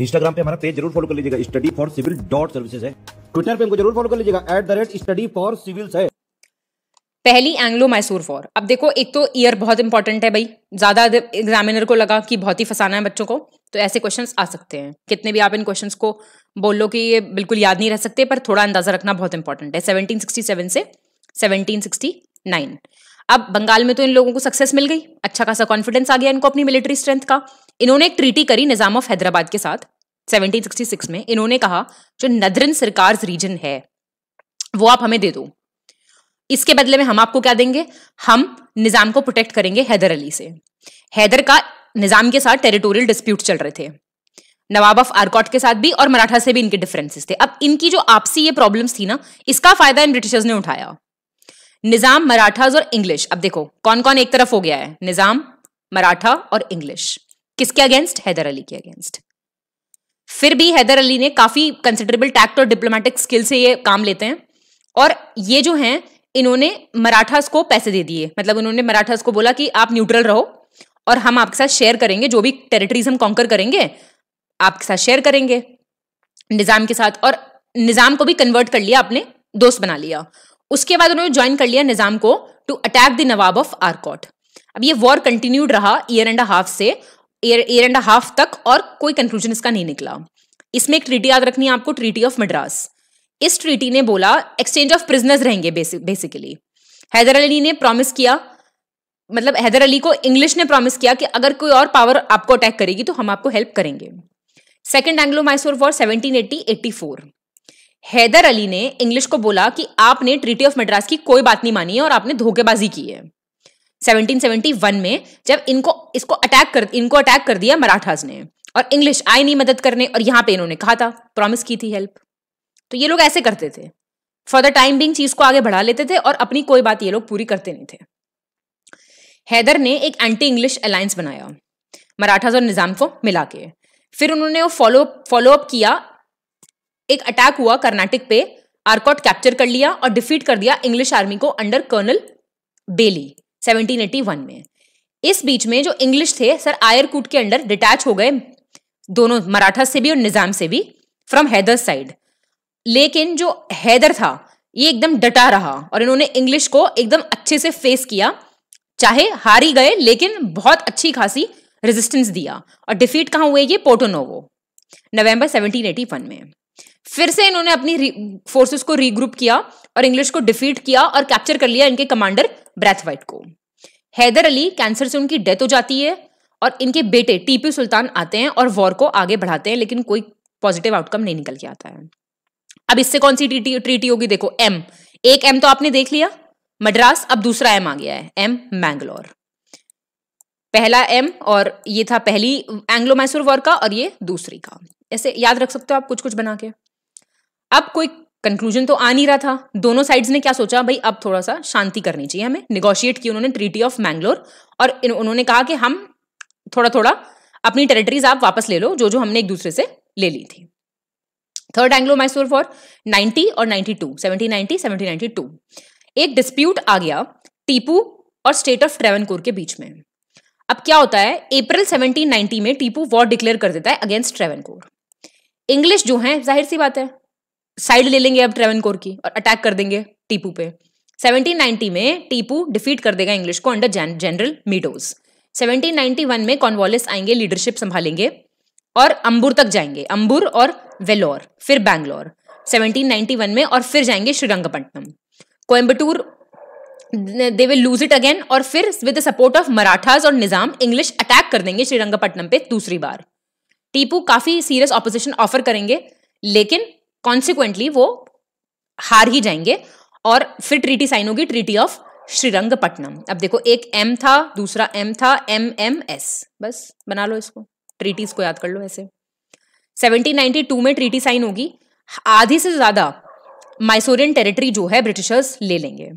Instagram पे हमारा page जरूर फॉलो कर लीजिएगा study for civil dot services है ट्विटर पे हमको जरूर फॉलो कर लीजिएगा at the rate study for civil है पहली एंग्लो मैसूर फॉर अब देखो एक तो ईयर बहुत इंपॉर्टेंट है भाई ज्यादा एग्जामिनर को लगा कि बहुत ही फंसाना है बच्चों को तो ऐसे क्वेश्चन आ सकते हैं कितने भी आप इन क्वेश्चन को बोल लो कि ये बिल्कुल याद नहीं रह सकते पर थोड़ा अंदाजा रखना बहुत इंपॉर्टेंट है 1767 से 1769 अब बंगाल में तो इन लोगों को सक्सेस मिल गई अच्छा खासा कॉन्फिडेंस आ गया इनको अपनी मिलिट्री स्ट्रेंथ का इन्होंने एक ट्रीटी करी निज़ाम ऑफ हैदराबाद के साथ 1766 में इन्होंने कहा जो नदरन सरकार रीजन है वो आप हमें दे दो इसके बदले में हम आपको क्या देंगे हम निज़ाम को प्रोटेक्ट करेंगे हैदर अली से हैदर का निज़ाम के साथ टेरिटोरियल डिस्प्यूट चल रहे थे नवाब ऑफ आरकॉट के साथ भी और मराठा से भी इनके डिफरेंसेस थे अब इनकी जो आपसी ये प्रॉब्लम्स थी ना इसका फायदा इन ब्रिटिशर्स ने उठाया निज़ाम मराठाज और इंग्लिश अब देखो कौन कौन एक तरफ हो गया है निज़ाम मराठा और इंग्लिश किसके अगेंस्ट हैदर अली के अगेंस्ट फिर भी हैदर अली ने काफी कंसिडरेबल टैक्ट और डिप्लोमेटिक स्किल से ये काम लेते हैं और ये जो हैं इन्होंने मराठास को पैसे दे दिए मतलब उन्होंने मराठास को बोला कि आप न्यूट्रल रहो और हम आपके साथ शेयर करेंगे जो भी टेरिटरीज हम कॉन्कर करेंगे आपके साथ शेयर करेंगे निज़ाम के साथ और निज़ाम को भी कन्वर्ट कर लिया अपने दोस्त बना लिया उसके बाद उन्होंने ज्वाइन कर लिया निज़ाम को to attack the Nawab of Arcot अब ये वॉर कंटिन्यूड रहा ईयर एंड हाफ से ईयर एंड हाफ तक और कोई कंक्लूजन इसका नहीं निकला इसमें एक ट्रीटी याद रखनी है आपको ट्रीटी ऑफ मद्रास इस ट्रीटी ने बोला एक्सचेंज ऑफ प्रिजनर्स रहेंगे बेसिकली हैदर अली ने प्रॉमिस किया मतलब हैदर अली को इंग्लिश ने प्रॉमिस किया कि अगर कोई और पावर आपको अटैक करेगी तो हम आपको हेल्प करेंगे second Anglo Mysore war seventeen eighty eighty four Hyder Ali ने इंग्लिश को बोला कि आपने ट्रीटी ऑफ मद्रास की कोई बात नहीं मानी है और आपने धोखेबाजी की है 1771 में जब इनको इसको अटैक कर इनको अटैक कर दिया मराठास ने और इंग्लिश आई नहीं मदद करने और यहां पे इन्होंने कहा था प्रॉमिस की थी हेल्प तो ये लोग ऐसे करते थे फॉर द टाइम बिंग चीज को आगे बढ़ा लेते थे और अपनी कोई बात ये लोग पूरी करते नहीं थे हैदर ने एक एंटी इंग्लिश अलायंस बनाया मराठास और निज़ाम को मिला के फिर उन्होंने वो फॉलो अप किया एक अटैक हुआ कर्नाटक पे आरकॉट कैप्चर कर लिया और डिफीट कर दिया इंग्लिश आर्मी को अंडर कर्नल बेली 1781 में इस बीच में जो इंग्लिश थे सर आयरकूट के अंडर डिटैच हो गए दोनों मराठा से भी और निज़ाम से भी फ्रॉम हैदर साइड लेकिन जो हैदर था ये एकदम डटा रहा और इन्होंने इंग्लिश को एकदम अच्छे से फेस किया चाहे हार ही गए लेकिन बहुत अच्छी खासी रेजिस्टेंस दिया और डिफीट कहाँ हुए ये पोर्टोनोवो नवंबर 1781 में फिर से इन्होंने अपनी फोर्सेस को रीग्रुप किया और इंग्लिश को डिफीट किया और कैप्चर कर लिया इनके कमांडर ब्रैथवाइट को हैदर अली कैंसर से उनकी डेथ हो जाती है और इनके बेटे टीपू सुल्तान आते हैं और वॉर को आगे बढ़ाते हैं लेकिन कोई पॉजिटिव आउटकम नहीं निकल के आता है अब इससे कौन सी ट्रीटी ट्रीटी होगी देखो एम एक एम तो आपने देख लिया मद्रास अब दूसरा एम आ गया है एम मैंगलोर पहला एम और ये था पहली एंग्लो मैसूर वॉर का और ये दूसरी का ऐसे याद रख सकते हो आप कुछ कुछ बना के अब कोई कंक्लूजन तो आ नहीं रहा था दोनों साइड्स ने क्या सोचा भाई अब थोड़ा सा शांति करनी चाहिए हमें निगोशिएट की उन्होंने ट्रीटी ऑफ मैंगलोर और उन्होंने कहा कि हम थोड़ा थोड़ा अपनी टेरिटरीज आप वापस ले लो जो जो हमने एक दूसरे से ले ली थी third Anglo Mysore for ninety और नाइनटी टू सेवनटीन एक डिस्प्यूट आ गया टीपू और स्टेट ऑफ ट्रेवनकोर के बीच में अब क्या होता है अप्रैल 1790 में टीपू वॉर डिक्लेयर कर देता है अगेंस्ट ट्रेवनकोर इंग्लिश जो है जाहिर सी बात है साइड ले लेंगे अब ट्रेवन कोर की और अटैक कर देंगे टीपू पे 1790 में टीपू डिफीट कर देगा इंग्लिश को अंडर जनरल मीडोज 1791 में कॉन्वालिस आएंगे लीडरशिप संभालेंगे और अंबुर तक जाएंगे अंबुर और वेलोर फिर बैंगलोर 1791 में और फिर जाएंगे Srirangapatnam Coimbatore they will lose it again और फिर with the support of Marathas और निजाम इंग्लिश अटैक कर देंगे श्रीरंगपट्टनम पे दूसरी बार टीपू काफी सीरियस ऑपोजिशन ऑफर करेंगे लेकिन कॉन्सिक्वेंटली वो हार ही जाएंगे और फिर ट्रीटी साइन होगी ट्रीटी ऑफ श्रीरंगपट्टनम अब देखो एक एम था दूसरा एम था एम एम एस बस बना लो इसको ट्रीटीज को याद कर लो ऐसे 1792 में ट्रीटी साइन होगी आधी से ज्यादा माइसोरियन टेरिटरी जो है ब्रिटिशर्स ले लेंगे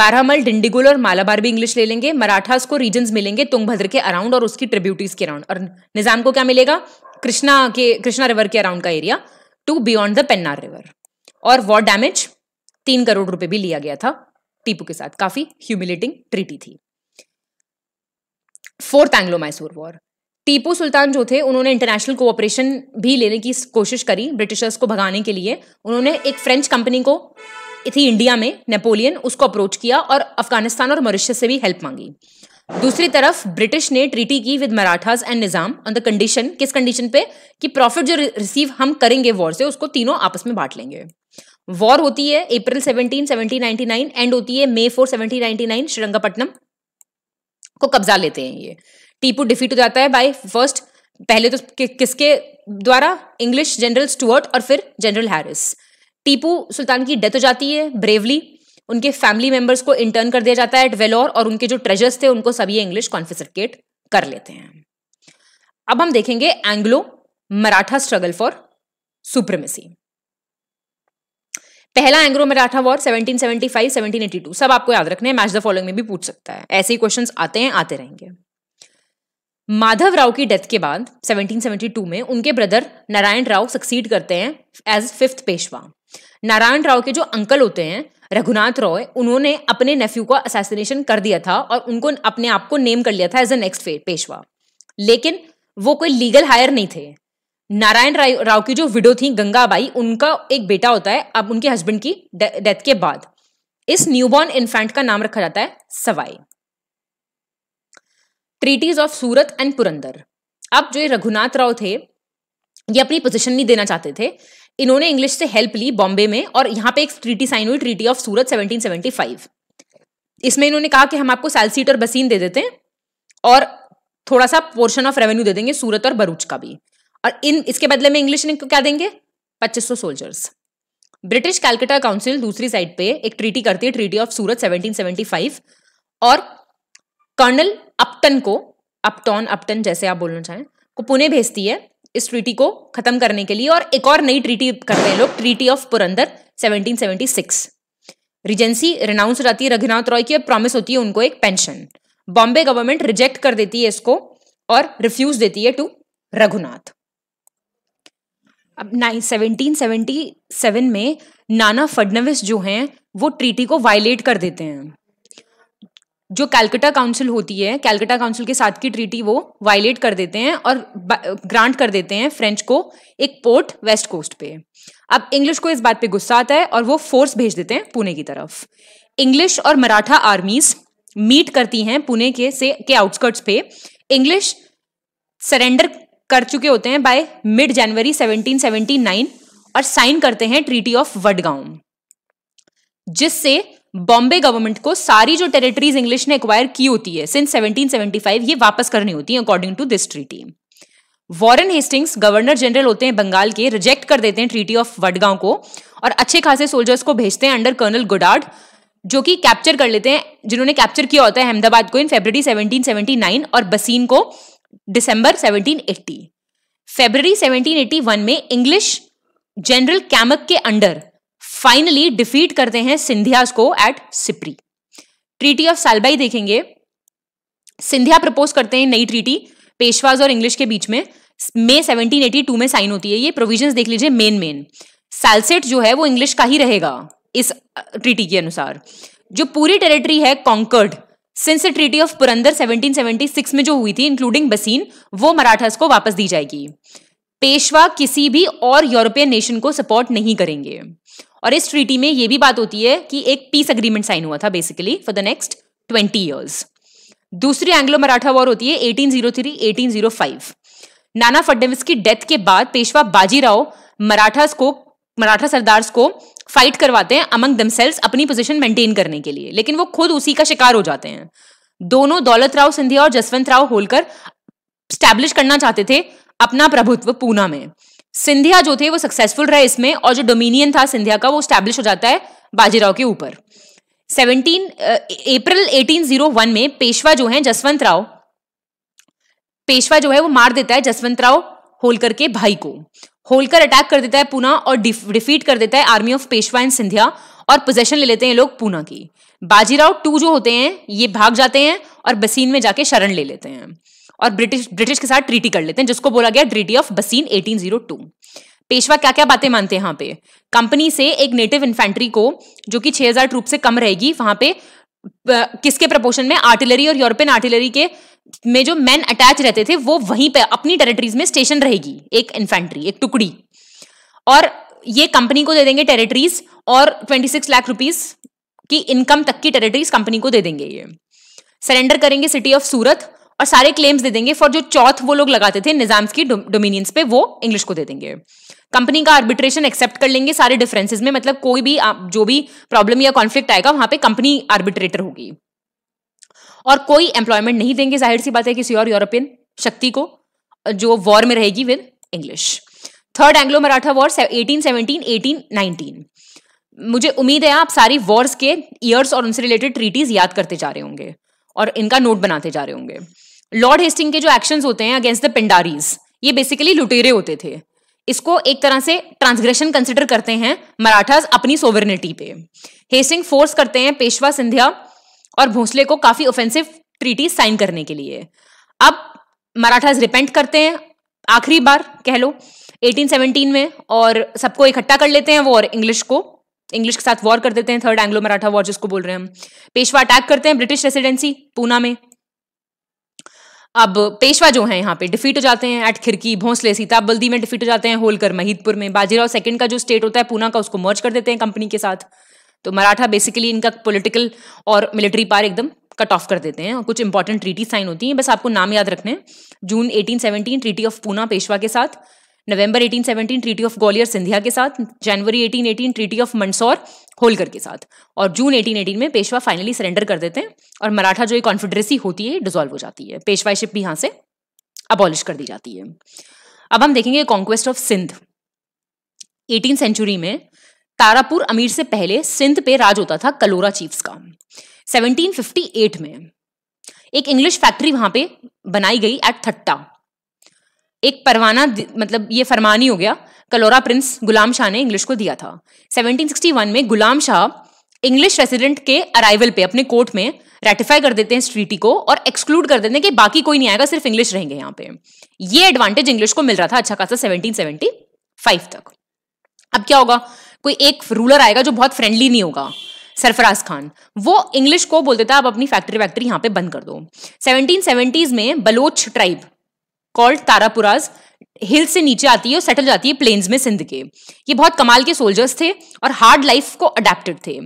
बारहमल डिंडिगुल और मालाबार भी इंग्लिश ले लेंगे मराठास को रीजन मिलेंगे तुंगभद्र के अराउंड और उसकी ट्रिब्यूटीज के अराउंड और निजाम को क्या मिलेगा कृष्णा के कृष्णा रिवर के अराउंड का area to beyond the Pennar river और वॉर डैमेज तीन करोड़ रुपए भी लिया गया था टीपू के साथ काफी ह्यूमिलेटिंग ट्रीटी थी fourth Anglo Mysore war Tipu Sultan जो थे उन्होंने इंटरनेशनल कोऑपरेशन भी लेने की कोशिश करी ब्रिटिशर्स को भगाने के लिए उन्होंने एक फ्रेंच कंपनी को थी इंडिया में नेपोलियन उसको अप्रोच किया और अफगानिस्तान और मॉरिशस से भी हेल्प मांगी दूसरी तरफ ब्रिटिश ने ट्रीटी की with Marathas and Nizam on the condition किस कंडीशन पे कि प्रॉफिट जो रिसीव हम करेंगे वॉर से उसको तीनों आपस में बांट लेंगे वॉर होती है अप्रैल 17 1799 एंड होती है मे 4 1799 श्रीरंगापट्टनम को कब्जा लेते हैं ये टीपू डिफीट हो जाता है बाय फर्स्ट पहले तो कि, किसके द्वारा इंग्लिश जनरल स्टुअर्ट और फिर जनरल हैरिस टीपू सुल्तान की डेथ हो जाती है ब्रेवली उनके फैमिली मेंबर्स को इंटर्न कर दिया जाता है एट वेलोर और उनके जो ट्रेजर्स थे उनको सभी इंग्लिश कॉन्फिसकेट कर लेते हैं अब हम देखेंगे Anglo Maratha struggle for supremacy पहला एंग्लो मराठा वॉर 1775 1782 सब आपको याद रखने मैच द फॉलोइंग में भी पूछ सकता है ऐसे ही क्वेश्चन आते हैं आते रहेंगे माधव राव की डेथ के बाद 1772 में उनके ब्रदर नारायण राव सक्सीड करते हैं एज फिफ्थ पेशवा नारायण राव के जो अंकल होते हैं रघुनाथ रॉय उन्होंने अपने नेफ्यू का असैसिनेशन कर दिया था और उनको अपने आप को नेम कर लिया था एज ए नेक्स्ट पेशवा लेकिन वो कोई लीगल हायर नहीं थे नारायण राव की जो विडो थी गंगाबाई उनका एक बेटा होता है अब उनके हस्बैंड की डेथ के बाद इस न्यूबॉर्न इन्फेंट का नाम रखा जाता है Sawai treaties of Surat and Purandar अब जो रघुनाथ राव थे ये अपनी पोजीशन नहीं देना चाहते थे इन्होंने इंग्लिश से हेल्प ली बॉम्बे में और यहाँ पे एक ट्रीटी साइन हुई ट्रीटी ऑफ सूरत 1775 इसमें इन्होंने कहा कि हम आपको सैलसीट और बसीन दे देते हैं और थोड़ा सा पोर्शन ऑफ रेवेन्यू दे देंगे सूरत और बरूच का भी और इन इसके बदले में इंग्लिश को क्या देंगे 2500 सोल्जर्स ब्रिटिश कैलकटा काउंसिल दूसरी साइड पे एक ट्रीटी करती है ट्रीटी ऑफ सूरत 1775 और कर्नल अपटन को अपटॉन अपटन जैसे आप बोलना चाहें को पुणे भेजती है इस ट्रीटी को खत्म करने के लिए और एक और नई ट्रीटी करते हैं लोग treaty of Purandar 1776 regency renounce हो जाती है रघुनाथ रॉय की और प्रॉमिस होती है उनको एक पेंशन बॉम्बे गवर्नमेंट रिजेक्ट कर देती है इसको और रिफ्यूज देती है टू रघुनाथ अब नाइन सेवनटीन में नाना फडनविस जो हैं वो ट्रीटी को वायलेट कर देते हैं जो कैलकटा काउंसिल होती है कैलकटा काउंसिल के साथ की ट्रीटी वो वायलेट कर देते हैं और ग्रांट कर देते हैं फ्रेंच को एक पोर्ट वेस्ट कोस्ट पे अब इंग्लिश को इस बात पे गुस्सा आता है और वो फोर्स भेज देते हैं पुणे की तरफ इंग्लिश और मराठा आर्मीज मीट करती हैं पुणे के से के आउटस्कर्ट्स पे इंग्लिश सरेंडर कर चुके होते हैं बाय मिड जनवरी 1779 और साइन करते हैं ट्रीटी ऑफ वडगांव जिससे बॉम्बे गवर्नमेंट को सारी जो टेरिटरीज इंग्लिश ने एक्वायर की होती है सिंस 1775 ये वापस करनी होती है according to this treaty Warren Hastings governor general होते हैं बंगाल के रिजेक्ट कर देते हैं ट्रीटी ऑफ वडगांव को और अच्छे खासे सोल्जर्स को भेजते हैं अंडर कर्नल गुडार्ड जो कि कैप्चर कर लेते हैं जिन्होंने कैप्चर किया होता है अहमदाबाद को इन फेबर सेवनटीन और बसीन को दिसंबर सेवनटीन एट्टी 1781 में इंग्लिश जनरल कैमक के अंडर फाइनली डिफीट करते हैं सिंधियाज को at Sipri treaty of Salbai देखेंगे सिंधिया प्रपोज करते हैं नई ट्रीटी पेशवाज और इंग्लिश के बीच में मे 1782 में साइन होती है ये प्रोविजंस देख लीजिए मेन मेन सालसेट जो है वो इंग्लिश का ही रहेगा इस ट्रीटी के अनुसार जो पूरी टेरिटरी है conquered since treaty of Purandar 1776 में जो हुई थी इंक्लूडिंग बसीन वो मराठास को वापस दी जाएगी पेशवा किसी भी और यूरोपियन नेशन को सपोर्ट नहीं करेंगे और इस ट्रीटी में ये भी बात होती है कि एक पीस अग्रीमेंट साइन हुआ था basically for the next twenty years दूसरी एंग्लो मराठा वॉर होती है eighteen eighteen zero three zero five Nana Phadnavis की डेथ के बाद पेशवा बाजीराव मराठास को मराठा सरदार्स को फाइट करवाते हैं अमंग दमसेल्स अपनी पोजीशन मेंटेन करने के लिए लेकिन वो खुद उसी का शिकार हो जाते हैं दोनों दौलत राव सिंधिया और जसवंत राव होलकर स्टैब्लिश करना चाहते थे अपना प्रभुत्व पूना में सिंधिया जो थे वो सक्सेसफुल रहे इसमें और जो डोमिनियन था सिंधिया का वो स्टैब्लिश हो जाता है बाजीराव के ऊपर 17 अप्रैल 1801 में पेशवा जो है जसवंत राव पेशवा जो है वो मार देता है जसवंत राव होलकर के भाई को होलकर अटैक कर देता है पूना और डिफीट कर देता है army of Peshwa and Scindia और पोजेशन ले लेते हैं लोग पूना की बाजीराव टू जो होते हैं ये भाग जाते हैं और बसीन में जाके शरण ले लेते हैं और ब्रिटिश ब्रिटिश के साथ ट्रीटी कर लेते हैं जिसको बोला गया ट्रीटी ऑफ बसीन 1802 पेशवा क्या क्या बातें मानते हैं यहाँ पे कंपनी से एक नेटिव इन्फेंट्री को जो कि 6000 ट्रूप से कम रहेगी वहां पे किसके प्रपोर्शन में आर्टिलरी और यूरोपियन आर्टिलरी के में जो मैन अटैच रहते थे वो वहीं पर अपनी टेरिटरीज में स्टेशन रहेगी एक इन्फेंट्री एक टुकड़ी और ये कंपनी को दे देंगे टेरिटरीज और 26 लाख रुपीस की इनकम तक की टेरिटरीज कंपनी को दे देंगे ये सरेंडर करेंगे सिटी ऑफ सूरत और सारे क्लेम्स दे देंगे फॉर जो चौथ वो लोग लगाते थे निजाम्स की डोमिनियंस पे वो इंग्लिश को दे देंगे कंपनी का आर्बिट्रेशन एक्सेप्ट कर लेंगे सारे डिफरेंसेस में मतलब कोई भी जो भी प्रॉब्लम या कॉन्फ्लिक्ट आएगा वहां पे कंपनी आर्बिट्रेटर होगी और कोई एम्प्लॉयमेंट नहीं देंगे जाहिर सी बात है किसी और यूरोपियन शक्ति को जो वॉर में रहेगी with English third Anglo Maratha war eighteen seventeen eighteen nineteen मुझे उम्मीद है आप सारी वॉर्स के ईयर्स और उनसे रिलेटेड ट्रीटीज याद करते जा रहे होंगे और इनका नोट बनाते जा रहे होंगे लॉर्ड हेस्टिंग के जो एक्शंस होते हैं अगेंस्ट द पिंडारीज ये बेसिकली लुटेरे होते थे इसको एक तरह से ट्रांसग्रेशन कंसिडर करते हैं मराठास अपनी सोवरनिटी पे हेस्टिंग फोर्स करते हैं पेशवा सिंधिया और भोसले को काफी ऑफेंसिव ट्रीटी साइन करने के लिए अब मराठास रिपेंट करते हैं आखिरी बार कह लो 1817 में और सबको इकट्ठा कर लेते हैं वो और इंग्लिश को इंग्लिश के साथ वॉर कर देते हैं थर्ड एंग्लो मराठा वॉर जिसको बोल रहे हैं हम पेशवा अटैक करते हैं ब्रिटिश रेसिडेंसी पूना में अब पेशवा जो है यहाँ पे डिफीट हो जाते हैं एट खिड़की भोंसले सीता बल्दी में डिफीट हो जाते हैं होलकर महिदपुर में बाजीराव सेकंड का जो स्टेट होता है पूना का उसको मर्ज कर देते हैं कंपनी के साथ तो मराठा बेसिकली इनका पॉलिटिकल और मिलिट्री पार एकदम कट ऑफ कर देते हैं और कुछ इंपॉर्टेंट ट्रीटी साइन होती हैं बस आपको नाम याद रखने June eighteen treaty of Poona Peshwa के साथ November 1817 treaty of Gwalior Scindia के साथ January 1818 treaty of Mandsaur Holkar के साथ और जून 1818 में पेशवा फाइनली सरेंडर कर देते हैं और मराठा जो एक कॉन्फेडरेसी होती है डिजोल्व हो जाती है शिप भी यहाँ से अबॉलिश कर दी जाती है अब हम देखेंगे conquest of Sindh eighteen century में तारापुर अमीर से पहले सिंध पे राज होता था कलोरा चीफ्स का 1758 में एक इंग्लिश फैक्ट्री वहां पे बनाई गई एट थट्टा एक परवाना मतलब ये फरमानी हो गया कलोरा प्रिंस गुलाम शाह ने इंग्लिश को दिया था 1761 में गुलाम शाह इंग्लिश रेसिडेंट के अराइवल पे अपने कोर्ट में रेटिफाई कर देते हैं इस ट्रीटी को और एक्सक्लूड कर देते हैं कि बाकी कोई नहीं आएगा सिर्फ इंग्लिश रहेंगे यहाँ पे ये एडवांटेज इंग्लिश को मिल रहा था अच्छा खासा सेवनटीन तक अब क्या होगा कोई एक रूलर आएगा जो बहुत फ्रेंडली नहीं होगा सरफराज खान वो इंग्लिश को बोल देता आप अपनी फैक्ट्री वैक्ट्री यहाँ पे बंद कर दो 1770s में Baloch tribe called Talpurs hill से नीचे आती है और सेटल जाती है प्लेन्स में सिंध के ये बहुत कमाल के सोल्जर्स थे और हार्ड लाइफ को अडेप्टेड थे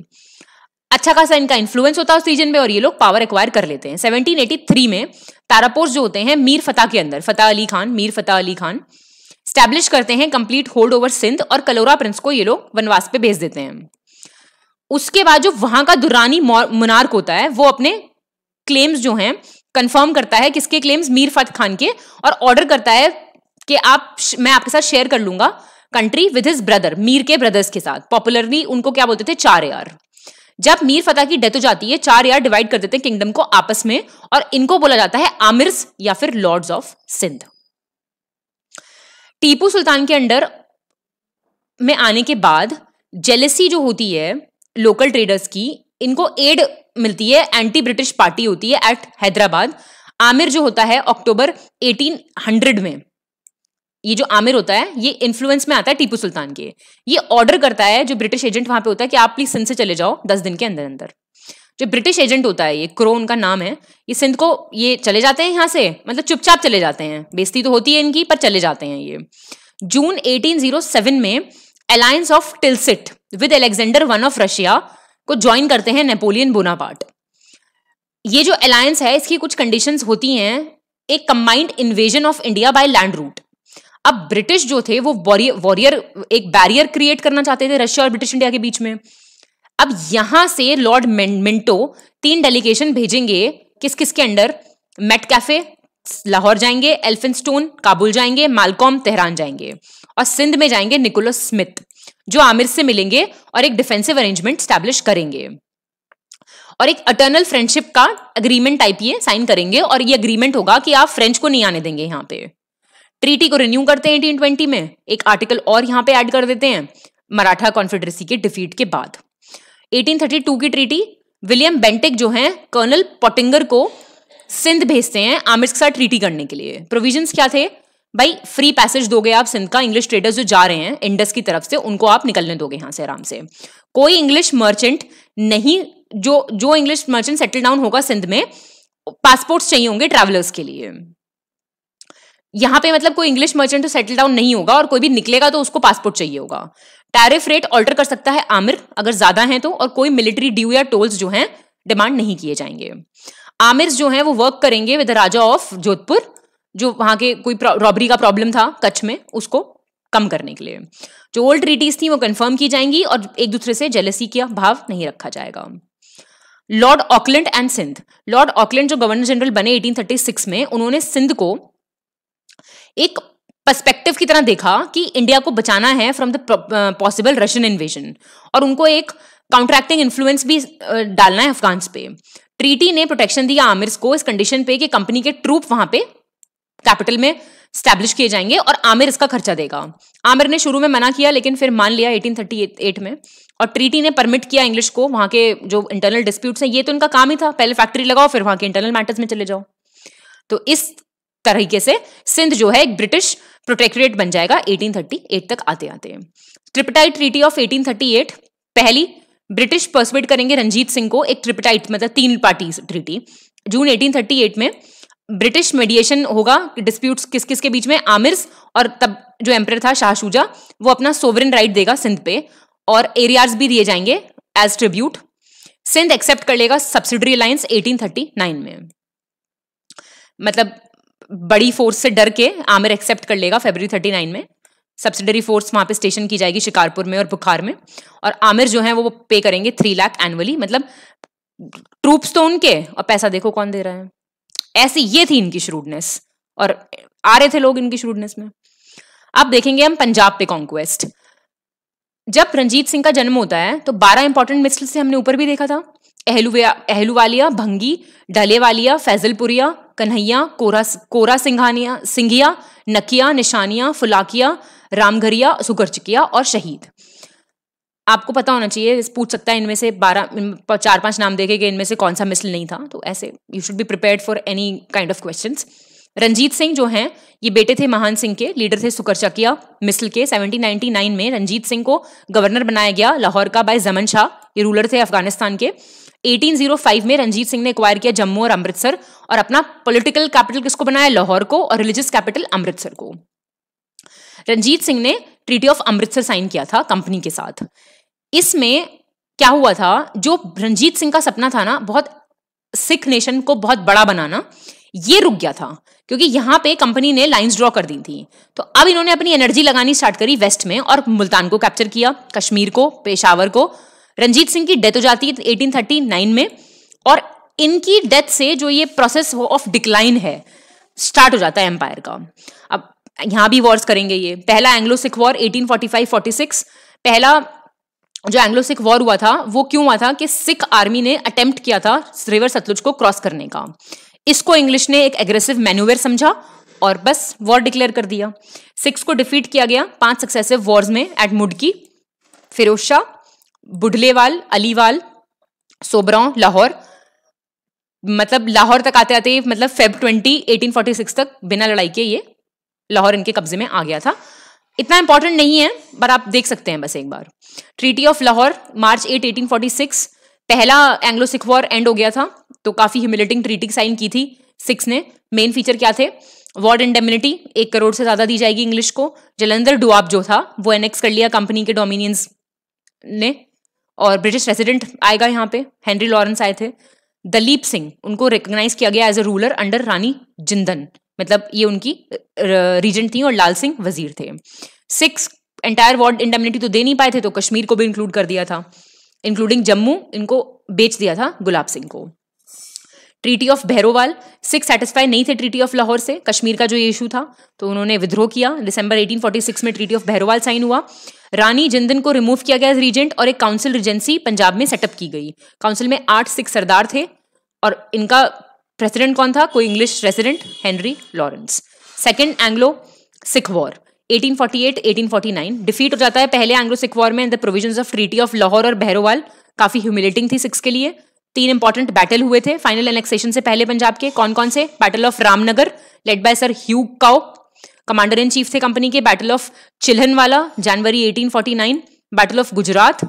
अच्छा खासा इनका इन्फ्लुएंस होता है उस रीजन में और ये लोग पावर एक्वायर कर लेते हैं सेवनटीन में तारापोर जो होते हैं मीर फतेह के अंदर फतेह अली खान मीर फतेह अली खान स्टैब्लिश करते हैं कंप्लीट होल्ड ओवर सिंध और कलोरा प्रिंस को ये लोग वनवास पे भेज देते हैं उसके बाद जो वहां का दुरानी मुनार्क होता है वो अपने क्लेम्स जो हैं कंफर्म करता है किसके क्लेम्स मीर फत खान के और ऑर्डर करता है कि आप मैं आपके साथ शेयर कर लूंगा country with his brother Mir के ब्रदर्स के साथ पॉपुलरली उनको क्या बोलते थे चार यार जब मीर फतेह की डेथ हो जाती है चार यार डिवाइड कर देते हैं किंगडम को आपस में और इनको बोला जाता है आमिर्स या फिर लॉर्ड्स ऑफ सिंध टीपू सुल्तान के अंडर में आने के बाद जेलेसी जो होती है लोकल ट्रेडर्स की इनको एड मिलती है एंटी ब्रिटिश पार्टी होती है एट हैदराबाद आमिर जो होता है अक्टूबर 1800 में ये जो आमिर होता है ये इन्फ्लुएंस में आता है टीपू सुल्तान के ये ऑर्डर करता है जो ब्रिटिश एजेंट वहां पे होता है कि आप प्लीज सिंध से चले जाओ दस दिन के अंदर अंदर जो ब्रिटिश एजेंट होता है ये क्रो उनका नाम है ये सिंध को ये चले जाते हैं यहां से मतलब चुपचाप चले जाते हैं बेस्ती तो होती है इनकी पर चले जाते हैं ये जून 1807 में alliance of Tilsit with Alexander one of Russia को ज्वाइन करते हैं नेपोलियन बोनापार्ट ये जो अलायंस है इसकी कुछ कंडीशंस होती हैं एक combined invasion of India by land route अब ब्रिटिश जो थे वो वॉरियर एक बैरियर क्रिएट करना चाहते थे रशिया और ब्रिटिश इंडिया के बीच में अब यहां से लॉर्ड मिंटो तीन डेलीगेशन भेजेंगे किस किस के अंडर मेट कैफे लाहौर जाएंगे एल्फिनस्टोन काबुल जाएंगे मालकॉम तेहरान जाएंगे और सिंध में जाएंगे निकोलस स्मिथ जो आमिर से मिलेंगे और एक डिफेंसिव अरेंजमेंट स्टैब्लिश करेंगे और एक अटर्नल फ्रेंडशिप का अग्रीमेंट टाइप ये साइन करेंगे और ये अग्रीमेंट होगा कि आप फ्रेंच को नहीं आने देंगे यहाँ पे ट्रीटी को रिन्यू करते हैं एटीन ट्वेंटी में एक आर्टिकल और यहाँ पे ऐड कर देते हैं मराठा कॉन्फेडरेसी के डिफीट के बाद 1832 की ट्रीटी विलियम बेंटिक जो हैं कर्नल पोटिंगर को सिंध भेजते हैं आमिर के साथ ट्रीटी करने के लिए प्रोविजंस क्या थे भाई फ्री पैसेज दोगे आप सिंध का इंग्लिश ट्रेडर्स जो जा रहे हैं इंडस की तरफ से उनको आप निकलने दोगे यहां से आराम से कोई इंग्लिश मर्चेंट नहीं जो जो इंग्लिश मर्चेंट सेटल डाउन होगा सिंध में पासपोर्ट्स चाहिए होंगे ट्रैवलर्स के लिए यहाँ पे मतलब कोई इंग्लिश मर्चेंट तो सेटल डाउन नहीं होगा और कोई भी निकलेगा तो उसको पासपोर्ट चाहिए होगा टैरिफ रेट ऑल्टर कर सकता है आमिर अगर ज्यादा है तो और कोई मिलिट्री ड्यू या टोल्स जो है डिमांड नहीं किए जाएंगे आमिर जो है वो वर्क करेंगे विद राजा ऑफ जोधपुर जो वहाँ के कोई रॉबरी का प्रॉब्लम था कच्छ में उसको कम करने के लिए जो ओल्ड ट्रीटीज थी वो कंफर्म की जाएंगी और एक दूसरे से जेलसी का भाव नहीं रखा जाएगा Lord Auckland and Sindh Lord Auckland जो गवर्नर जनरल बने 1836 में उन्होंने सिंध को एक पर्सपेक्टिव की तरह देखा कि इंडिया को बचाना है from the possible Russian invasion और उनको एक काउंट्रैक्टिंग इन्फ्लुएंस भी डालना है अफगान पे ट्रीटी ने प्रोटेक्शन दिया आमिर्स को इस कंडीशन पे कि कंपनी के ट्रूप वहां पे कैपिटल में स्टैब्लिश किए जाएंगे और आमिर इसका खर्चा देगा आमिर ने शुरू में मना किया लेकिन फिर मान लिया 1838 में और ट्रीटी ने परमिट किया इंग्लिश को वहां के जो इंटरनल डिस्प्यूट्स हैं ये तो इनका काम ही था पहले फैक्ट्री लगाओ फिर वहां के इंटरनल मैटर्स में चले जाओ तो इस तरीके से सिंध जो है एक ब्रिटिश प्रोटेक्टोरेट बन जाएगा 1838 तक आते आते ट्रिपटाइट ट्रीटी ऑफ 1838 पहली ब्रिटिश परसवेट करेंगे रंजीत सिंह को एक ट्रिपटाइट मतलब तीन पार्टी ट्रीटी जून 1838 में ब्रिटिश मेडिएशन होगा डिस्प्यूट्स किस किस के बीच में आमिर्स और तब जो एम्पर था शाहशुजा वो अपना सोवरन राइट देगा सिंध पे और एरियाज भी दिए जाएंगे एज ट्रिब्यूट सिंध एक्सेप्ट कर लेगा सब्सिडरी अलायंस 1839 में मतलब बड़ी फोर्स से डर के आमिर एक्सेप्ट कर लेगा फेबर 39 में सब्सिडरी फोर्स वहां पे स्टेशन की जाएगी शिकारपुर में और बुखार में और आमिर जो है वो पे करेंगे थ्री लाख एनुअली मतलब ट्रूप्स तो उनके और पैसा देखो कौन दे रहा है ऐसी ये थी इनकी श्रूडनेस और आ रहे थे लोग इनकी श्रूडनेस में अब देखेंगे हम पंजाब पे कॉन्क्वेस्ट जब रंजीत सिंह का जन्म होता है तो बारह इंपॉर्टेंट मिस्टल से हमने ऊपर भी देखा था अहलुवा अहलुवालिया भंगी डलेवालिया फैजलपुरिया कन्हैया कोरा कोरा सिंघानिया सिंघिया नकिया निशानिया फुलाकिया रामघरिया सुगरचकिया और शहीद आपको पता होना चाहिए पूछ सकता है इनमें से बारह चार पांच नाम देखे कि इनमें से कौन सा मिसल नहीं था तो ऐसे you should be prepare for any kind of question Ranjit Singh जो हैं ये बेटे थे महान सिंह के लीडर थे सुकर चकिया मिसल के 1799 में रंजीत सिंह को गवर्नर बनाया गया लाहौर का बाय जमन शाह ये रूलर थे अफगानिस्तान के 1805 में रंजीत सिंह ने एक्वायर किया जम्मू और अमृतसर और अपना पॉलिटिकल कैपिटल किसको बनाया लाहौर को और रिलीजियस कैपिटल अमृतसर को रंजीत सिंह ने ट्रीटी ऑफ अमृतसर साइन किया था कंपनी के साथ इसमें क्या हुआ था जो रंजीत सिंह का सपना था ना बहुत सिख नेशन को बहुत बड़ा बनाना ये रुक गया था क्योंकि यहां पे कंपनी ने लाइंस ड्रॉ कर दी थी तो अब इन्होंने अपनी एनर्जी लगानी स्टार्ट करी वेस्ट में और मुल्तान को कैप्चर किया कश्मीर को पेशावर को रंजीत सिंह की डेथ हो जाती है एटीन थर्टी नाइन में और इनकी डेथ से जो ये प्रोसेस ऑफ डिक्लाइन है स्टार्ट हो जाता है एम्पायर का अब यहाँ भी वॉर्स करेंगे ये पहला एंग्लो सिख वॉर 1845-46 पहला जो एंग्लो सिख वॉर हुआ था वो क्यों हुआ था कि सिख आर्मी ने अटेम्प्ट किया था रिवर सतलुज को क्रॉस करने का इसको इंग्लिश ने एक एग्रेसिव मैन्यूवर समझा और बस वॉर डिक्लेयर कर दिया सिक्स को डिफीट किया गया पांच सक्सेसिव वॉर्स में एट मुडकी फिरोज शाह बुढलेवाल अलीवाल सोबरा लाहौर मतलब लाहौर तक आते आते मतलब Feb twenty eighteen forty six तक बिना लड़ाई के ये लाहौर इनके कब्जे में आ गया था इतना इंपॉर्टेंट नहीं है पर आप देख सकते हैं बस एक बार treaty of Lahore March at eighteen forty six पहला एंग्लो सिख वॉर एंड हो गया था तो काफ़ी ह्यूमिलेटिंग ट्रीटी साइन की थी सिक्स ने मेन फीचर क्या थे वार्ड इंडेमिनिटी एक करोड़ से ज़्यादा दी जाएगी इंग्लिश को जलंधर डुआब जो था वो एनेक्स कर लिया कंपनी के डोमिनियंस ने और ब्रिटिश रेसिडेंट आएगा यहाँ पे हेनरी लॉरेंस आए थे दलीप सिंह उनको रिकोगनाइज किया गया as a ruler under Rani Jindan मतलब ये उनकी रीजेंट थी और लाल सिंह वजीर थे सिक्स एंटायर वार्ड इंडेमिनिटी तो दे नहीं पाए थे तो कश्मीर को भी इंक्लूड कर दिया था इंक्लूडिंग जम्मू इनको बेच दिया था गुलाब सिंह को treaty of Bhairowal Sikh satisfy नहीं थे ट्रीटी ऑफ लाहौर से कश्मीर का जो ये इशू था तो उन्होंने विद्रोह किया दिसंबर 1846 में ट्रीटी ऑफ भैरोवाल साइन हुआ रानी जिंदन को रिमूव किया गया एज रीजेंट और एक काउंसिल रिजेंसी पंजाब में सेटअप की गई काउंसिल में आठ सिख सरदार थे और इनका प्रेसिडेंट कौन था कोई English resident Henry Lawrence second Anglo Sikh war 1848 1849 defeat हो जाता है पहले एंग्लो सिख वॉर में the provisions of treaty of Lahore और बहरोवाल काफी ह्यूमिलेटिंग थी सिक्स के लिए तीन इंपॉर्टेंट बैटल हुए थे फाइनल एनेक्सेशन से पहले पंजाब के कौन कौन से battle of Ramnagar led by sir Hugh Gough commander in chief थे कंपनी के battle of Chillianwala January 1849 battle of Gujarat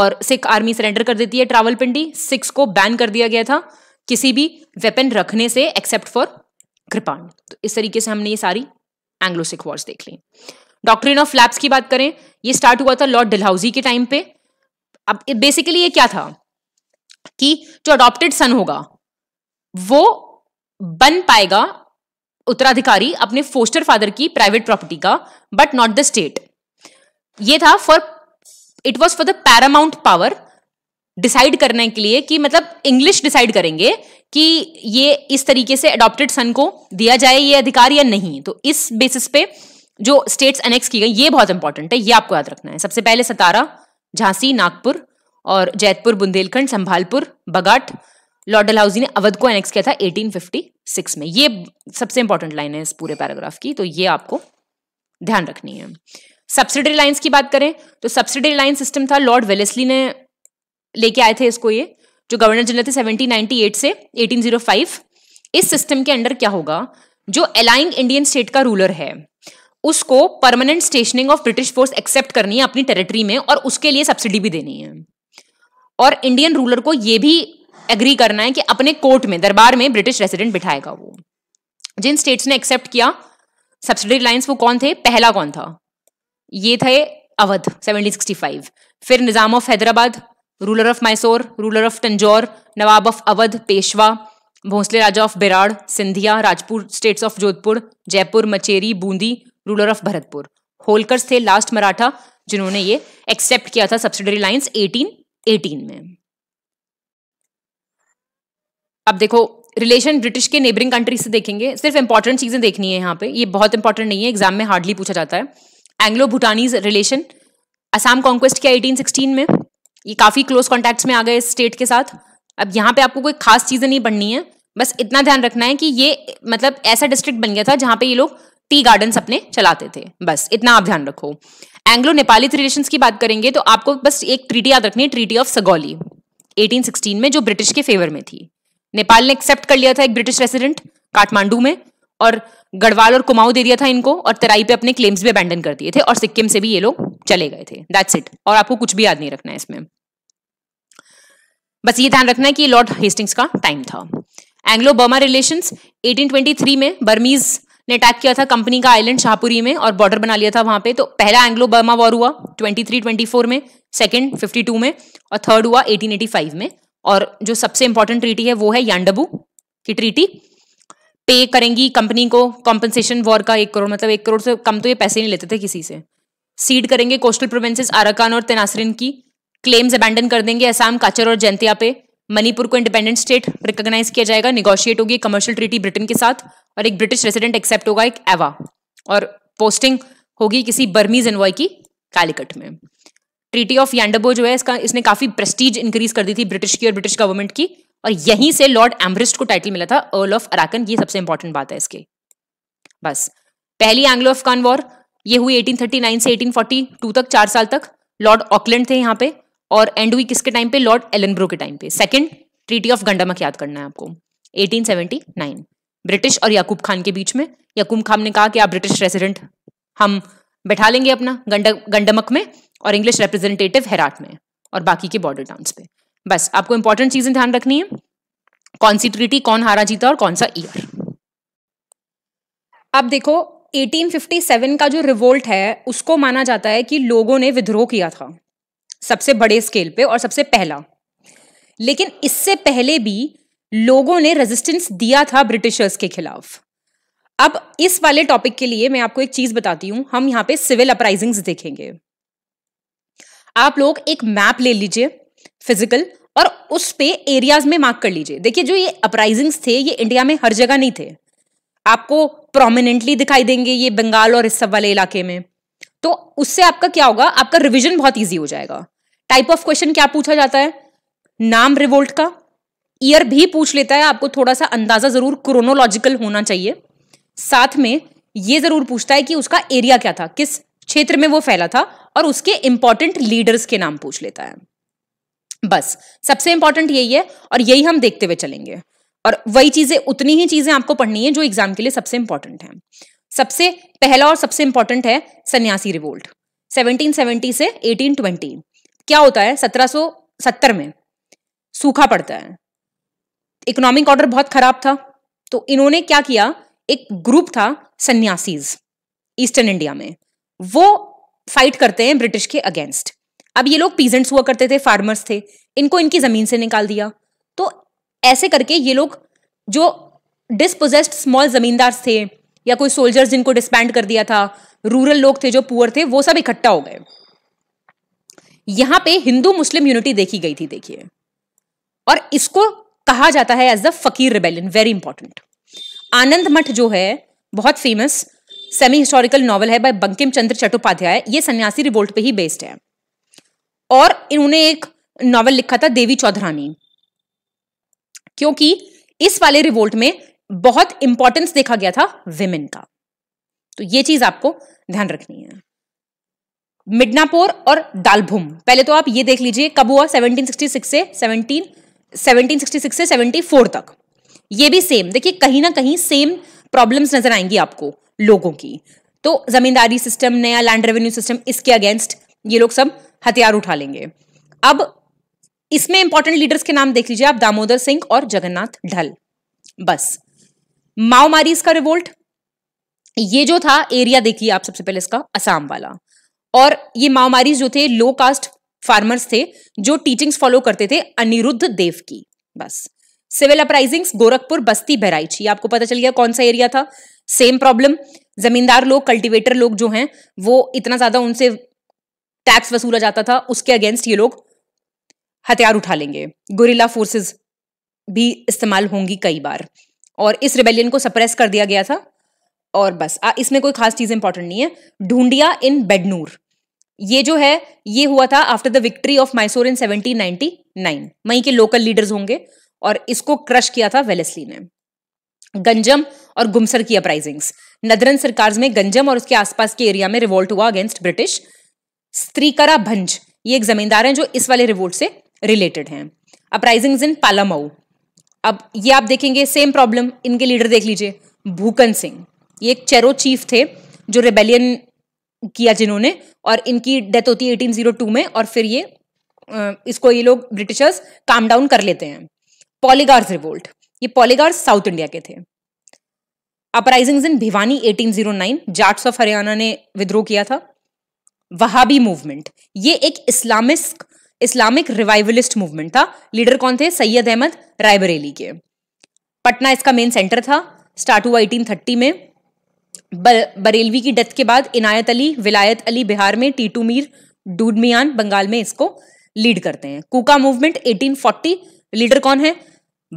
और सिख आर्मी सरेंडर कर देती है ट्रावल पिंडी सिक्स को बैन कर दिया गया था किसी भी वेपन रखने से एक्सेप्ट फॉर कृपाण तो इस तरीके से हमने ये सारी एंग्लो सिख वॉर्स देख ली डॉक्ट्रिन ऑफ लैब्स की बात करें ये स्टार्ट हुआ था लॉर्ड डलहाउजी के टाइम पे अब बेसिकली ये क्या था कि जो अडॉप्टेड सन होगा वो बन पाएगा उत्तराधिकारी अपने फोस्टर फादर की प्राइवेट प्रॉपर्टी का बट नॉट द स्टेट ये था for it was for the paramount power decide करने के लिए कि मतलब इंग्लिश डिसाइड करेंगे कि ये इस तरीके से अडॉप्टेड सन को दिया जाए ये अधिकार या नहीं तो इस बेसिस पे जो स्टेट्स एनेक्स की गई ये बहुत इंपॉर्टेंट है ये आपको याद रखना है सबसे पहले सतारा झांसी नागपुर और जैतपुर बुंदेलखंड संभालपुर बगाट लॉर्ड हाउसी ने अवध को एनेक्स किया था 1856 में ये सबसे इंपॉर्टेंट लाइन है इस पूरे पैराग्राफ की तो ये आपको ध्यान रखनी है सब्सिडी लाइन्स की बात करें तो सब्सिडी लाइन सिस्टम था लॉर्ड वेलेसली ने लेके आए थे इसको ये जो गवर्नर जनरल थे 1798 से 1805 इस सिस्टम के अंडर क्या होगा जो अलाइंग इंडियन स्टेट का रूलर है उसको permanent stationing of British force accept करनी है अपनी टेरिटरी में और उसके लिए सब्सिडी भी देनी है और इंडियन रूलर को यह भी एग्री करना है कि अपने कोर्ट में दरबार में ब्रिटिश रेसिडेंट बिठाएगा वो जिन स्टेट्स ने एक्सेप्ट किया सब्सिडी लाइन्स वो कौन थे पहला कौन था ये थे अवध 1765 फिर Nizam of Hyderabad ruler of Mysore ruler of Tanjore Nawab of Awadh Peshwa Bhonsle Raja of Berar Scindia Rajput states of Jodhpur Jaipur Macheri Bundi ruler of Bharatpur Holkars थे लास्ट मराठा जिन्होंने ये एक्सेप्ट किया था सब्सिडरी लाइन्स एटीन में अब देखो रिलेशन ब्रिटिश के नेबरिंग कंट्री से देखेंगे सिर्फ इंपॉर्टेंट चीज़ें देखनी है यहाँ पे ये बहुत इंपॉर्टेंट नहीं है एग्जाम में हार्डली पूछा जाता है Anglo Bhutanese relation Assam conquest किया 1816 में ये काफ़ी क्लोज कॉन्टेक्ट में आ गए इस स्टेट के साथ अब यहाँ पे आपको कोई खास चीज़ें नहीं पढ़नी है बस इतना ध्यान रखना है कि ये मतलब ऐसा डिस्ट्रिक्ट बन गया था जहां पे ये लोग टी गार्डन्स अपने चलाते थे बस इतना आप ध्यान रखो एंग्लो नेपाली रिलेशन की बात करेंगे तो आपको बस एक ट्रीटी याद रखनी है ट्रीटी ऑफ सगौली 1816 में जो ब्रिटिश के फेवर में थी नेपाल ने एक्सेप्ट कर लिया था एक ब्रिटिश रेसिडेंट काठमांडू में और गढ़वाल और कुमाऊं दे दिया था इनको और तराई पे अपने क्लेम्स भी अबैंडन कर दिए थे और सिक्किम से भी ये लोग चले गए थे दैट्स इट और आपको कुछ भी याद नहीं रखना है इसमें बस ये ध्यान रखना है कि लॉर्ड हेस्टिंग्स का टाइम था एंग्लो बर्मा रिलेशंस 1823 में बर्मीज ने अटैक किया था कंपनी का आइलैंड शाहपुरी में और बॉर्डर बना लिया था वहां पे तो पहला एंग्लो बर्मा वॉर हुआ 23 24 में सेकंड 52 में और थर्ड हुआ 1885 में और जो सबसे इंपॉर्टेंट ट्रीटी है वो है यांडबू की ट्रीटी पे करेंगी कंपनी को कॉम्पनसेशन वॉर का एक करोड़ मतलब एक करोड़ से कम तो ये पैसे नहीं लेते थे किसी से सीड करेंगे कोस्टल प्रोविंसेस आराकान और तेनासरिन की क्लेम्स अबैंडन कर देंगे असम काचर और जैंतिया पे मणिपुर को इंडिपेंडेंट स्टेट रिकॉग्नाइज किया जाएगा निगोशिएट होगी कमर्शियल ट्रीटी ब्रिटेन के साथ और एक ब्रिटिश रेसिडेंट एक्सेप्ट होगा एक एवा और पोस्टिंग होगी किसी बर्मीज एनवॉय की कैलिकट में ट्रीटी ऑफ यांडबो जो है इसका इसने काफी प्रेस्टीज इंक्रीज कर दी थी ब्रिटिश की और ब्रिटिश गवर्नमेंट की और यहीं से लॉर्ड एम्ब्रिस्ट को टाइटल मिला था अर्ल ऑफ अराकन ये सबसे इंपॉर्टेंट बात है इसके बस पहली एंग्लो अफगान वॉर ये हुई 1839 से 1842 तक चार साल तक लॉर्ड ऑकलैंड थे यहाँ पे और एंड हुई किसके टाइम पे लॉर्ड एलनब्रो के टाइम पे सेकंड ट्रीटी ऑफ गंडामक याद करना है आपको 1879 ब्रिटिश और याकूब खान के बीच में याकूब खान ने कहा कि आप ब्रिटिश रेजिडेंट हम बैठा लेंगे अपना गंडा गंडमक में और इंग्लिश रिप्रेजेंटेटिव हेराट में और बाकी के बॉर्डर टाउन्स पे बस आपको इंपॉर्टेंट चीजें ध्यान रखनी है कौन सी ट्रीटी कौन हारा जीता और कौन सा ईयर अब देखो 1857 का जो रिवोल्ट है उसको माना जाता है कि लोगों ने विद्रोह किया था सबसे बड़े स्केल पे और सबसे पहला लेकिन इससे पहले भी लोगों ने रेजिस्टेंस दिया था ब्रिटिशर्स के खिलाफ अब इस वाले टॉपिक के लिए मैं आपको एक चीज बताती हूं हम यहाँ पे सिविल अपराइजिंग्स देखेंगे आप लोग एक मैप ले लीजिए फिजिकल और उस पे एरियाज में मार्क कर लीजिए देखिए जो ये अपराइजिंग्स थे ये इंडिया में हर जगह नहीं थे आपको प्रोमिनेंटली दिखाई देंगे ये बंगाल और इस सब वाले इलाके में तो उससे आपका क्या होगा आपका रिविजन बहुत ईजी हो जाएगा टाइप ऑफ क्वेश्चन क्या पूछा जाता है नाम रिवोल्ट का ईयर भी पूछ लेता है आपको थोड़ा सा अंदाजा जरूर क्रोनोलॉजिकल होना चाहिए साथ में ये जरूर पूछता है कि उसका एरिया क्या था किस क्षेत्र में वो फैला था और उसके इंपॉर्टेंट लीडर्स के नाम पूछ लेता है बस सबसे इंपॉर्टेंट यही है और यही हम देखते हुए चलेंगे और वही चीजें उतनी ही चीजें आपको पढ़नी है जो एग्जाम के लिए सबसे इंपॉर्टेंट है सबसे पहला और सबसे इंपॉर्टेंट है सन्यासी रिवोल्ट 1770 से 1820 क्या होता है 1770 में सूखा पड़ता है इकोनॉमिक ऑर्डर बहुत खराब था तो इन्होंने क्या किया एक ग्रुप था सन्यासीज ईस्टर्न इंडिया में वो फाइट करते हैं ब्रिटिश के अगेंस्ट अब ये लोग पीजेंट्स हुआ करते थे फार्मर्स थे इनको इनकी जमीन से निकाल दिया ऐसे करके ये लोग जो डिस्पोजेस्ड स्मॉल जमींदार थे या कोई सोल्जर्स जिनको डिस्पैंड कर दिया था रूरल लोग थे जो पुअर थे वो सब इकट्ठा हो गए यहां पे हिंदू मुस्लिम यूनिटी देखी गई थी देखिए और इसको कहा जाता है as the fakir rebellion very important Anand Math जो है बहुत फेमस सेमी हिस्टोरिकल नॉवल है बाय बंकिम चंद्र चट्टोपाध्याय ये सन्यासी रिवोल्ट पे ही बेस्ड है और इन्होंने एक नॉवल लिखा था देवी चौधरानी क्योंकि इस वाले रिवोल्ट में बहुत इंपॉर्टेंस देखा गया था विमेन का तो ये चीज आपको ध्यान रखनी है मिडनापोर और दालभुम पहले तो आप ये देख लीजिए कब हुआ 1766 से 17 1766 से 74 तक ये भी सेम देखिए कहीं ना कहीं सेम प्रॉब्लम्स नजर आएंगी आपको लोगों की तो जमींदारी सिस्टम नया लैंड रेवेन्यू सिस्टम इसके अगेंस्ट ये लोग सब हथियार उठा लेंगे अब इसमें इंपॉर्टेंट लीडर्स के नाम देख लीजिए आप दामोदर सिंह और जगन्नाथ ढल बस माओ मारीस का रिवोल्ट ये जो था एरिया देखिए आप सबसे पहले इसका असम वाला और ये माओ मारीस जो थे लो कास्ट फार्मर्स थे जो टीचिंग्स फॉलो करते थे अनिरुद्ध देव की बस सिविल अपराइजिंग्स गोरखपुर बस्ती बहराइच ये आपको पता चल गया कौन सा एरिया था सेम प्रॉब्लम जमींदार लोग कल्टीवेटर लोग जो हैं वो इतना ज्यादा उनसे टैक्स वसूला जाता था उसके अगेंस्ट ये लोग हथियार उठा लेंगे गोरिल्ला फोर्सेस भी इस्तेमाल होंगी कई बार और इस रिबेलियन को सप्रेस कर दिया गया था और बस आ, इसमें कोई खास चीज इंपॉर्टेंट नहीं है ढूंढिया इन बेडनूर ये जो है ये हुआ था after the victory of Mysore in nine मई के लोकल लीडर्स होंगे और इसको क्रश किया था वेलेसली ने गंजम और गुमसर की अपराइजिंग्स नदरन सरकार में गंजम और उसके आसपास के एरिया में रिवोल्ट हुआ अगेंस्ट ब्रिटिश स्त्रीकरा भंज ये एक जमींदार हैं जो इस वाले रिवोल्ट से रिलेटेड हैं अपराइजिंग इन पालामाऊ अब ये आप देखेंगे सेम प्रॉब्लम इनके लीडर देख लीजिए भूकन सिंह ये एक चेरो चीफ थे जो रेबेलियन किया जिन्होंने और इनकी डेथ होती है एटीन oh में और फिर ये इसको ये लोग ब्रिटिशर्स काम डाउन कर लेते हैं पॉलीगार्स रिवोल्ट ये पॉलीगार्स साउथ इंडिया के थे uprisings in Bhiwani 1809 Jats of Haryana ने विद्रोह किया था वहाबी मूवमेंट ये एक इस्लामिस्ट इस्लामिक रिवाइवलिस्ट मूवमेंट था लीडर कौन थे सैयद अहमद रायबरेली के पटना इसका मेन सेंटर था स्टार्ट हुआ एटीन में बरेलवी की डेथ के बाद इनायत अली विलायत अली बिहार में टीटू मीर डूडमियान बंगाल में इसको लीड करते हैं कुका मूवमेंट 1840 लीडर कौन है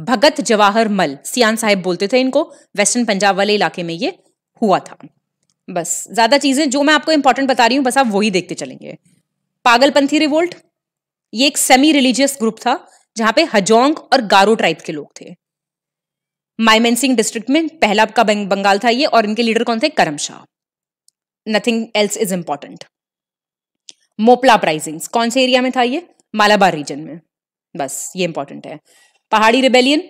भगत जवाहर मल सियान साहेब बोलते थे इनको वेस्टर्न पंजाब वाले इलाके में ये हुआ था बस ज्यादा चीजें जो मैं आपको इंपॉर्टेंट बता रही हूं बस आप वही देखते चलेंगे पागलपंथी रिवोल्ट ये एक सेमी रिलीजियस ग्रुप था जहां पे हजोंग और गारो ट्राइब के लोग थे माइमेंसिंग डिस्ट्रिक्ट में पहला का बंगाल था ये और इनके लीडर कौन थे Karam Shah nothing else is important Moplah uprising कौन से एरिया में था ये मालाबार रीजन में बस ये इंपॉर्टेंट है पहाड़ी रिबेलियन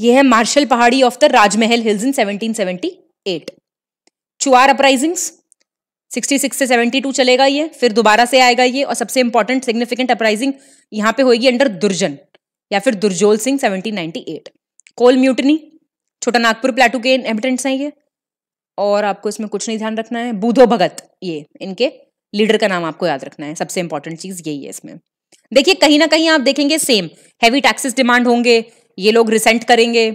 ये है मार्शल Pahari of the Rajmahal hills in 1778 Chuar uprisings sixty six से सेवेंटी टू चलेगा ये फिर दोबारा से आएगा ये और सबसे इंपॉर्टेंट सिग्निफिकेंट अपराइजिंग यहाँ पे होगी अंडर दुर्जन या फिर Durjol Singh seventeen ninety eight Kol mutiny Chota Nagpur प्लेटू के इनहेबिटेंट्स हैं ये और आपको इसमें कुछ नहीं ध्यान रखना है बुधो भगत ये इनके लीडर का नाम आपको याद रखना है सबसे इंपॉर्टेंट चीज यही है इसमें देखिए कहीं ना कहीं आप देखेंगे सेम हैवी टैक्सेस डिमांड होंगे ये लोग रिसेंट करेंगे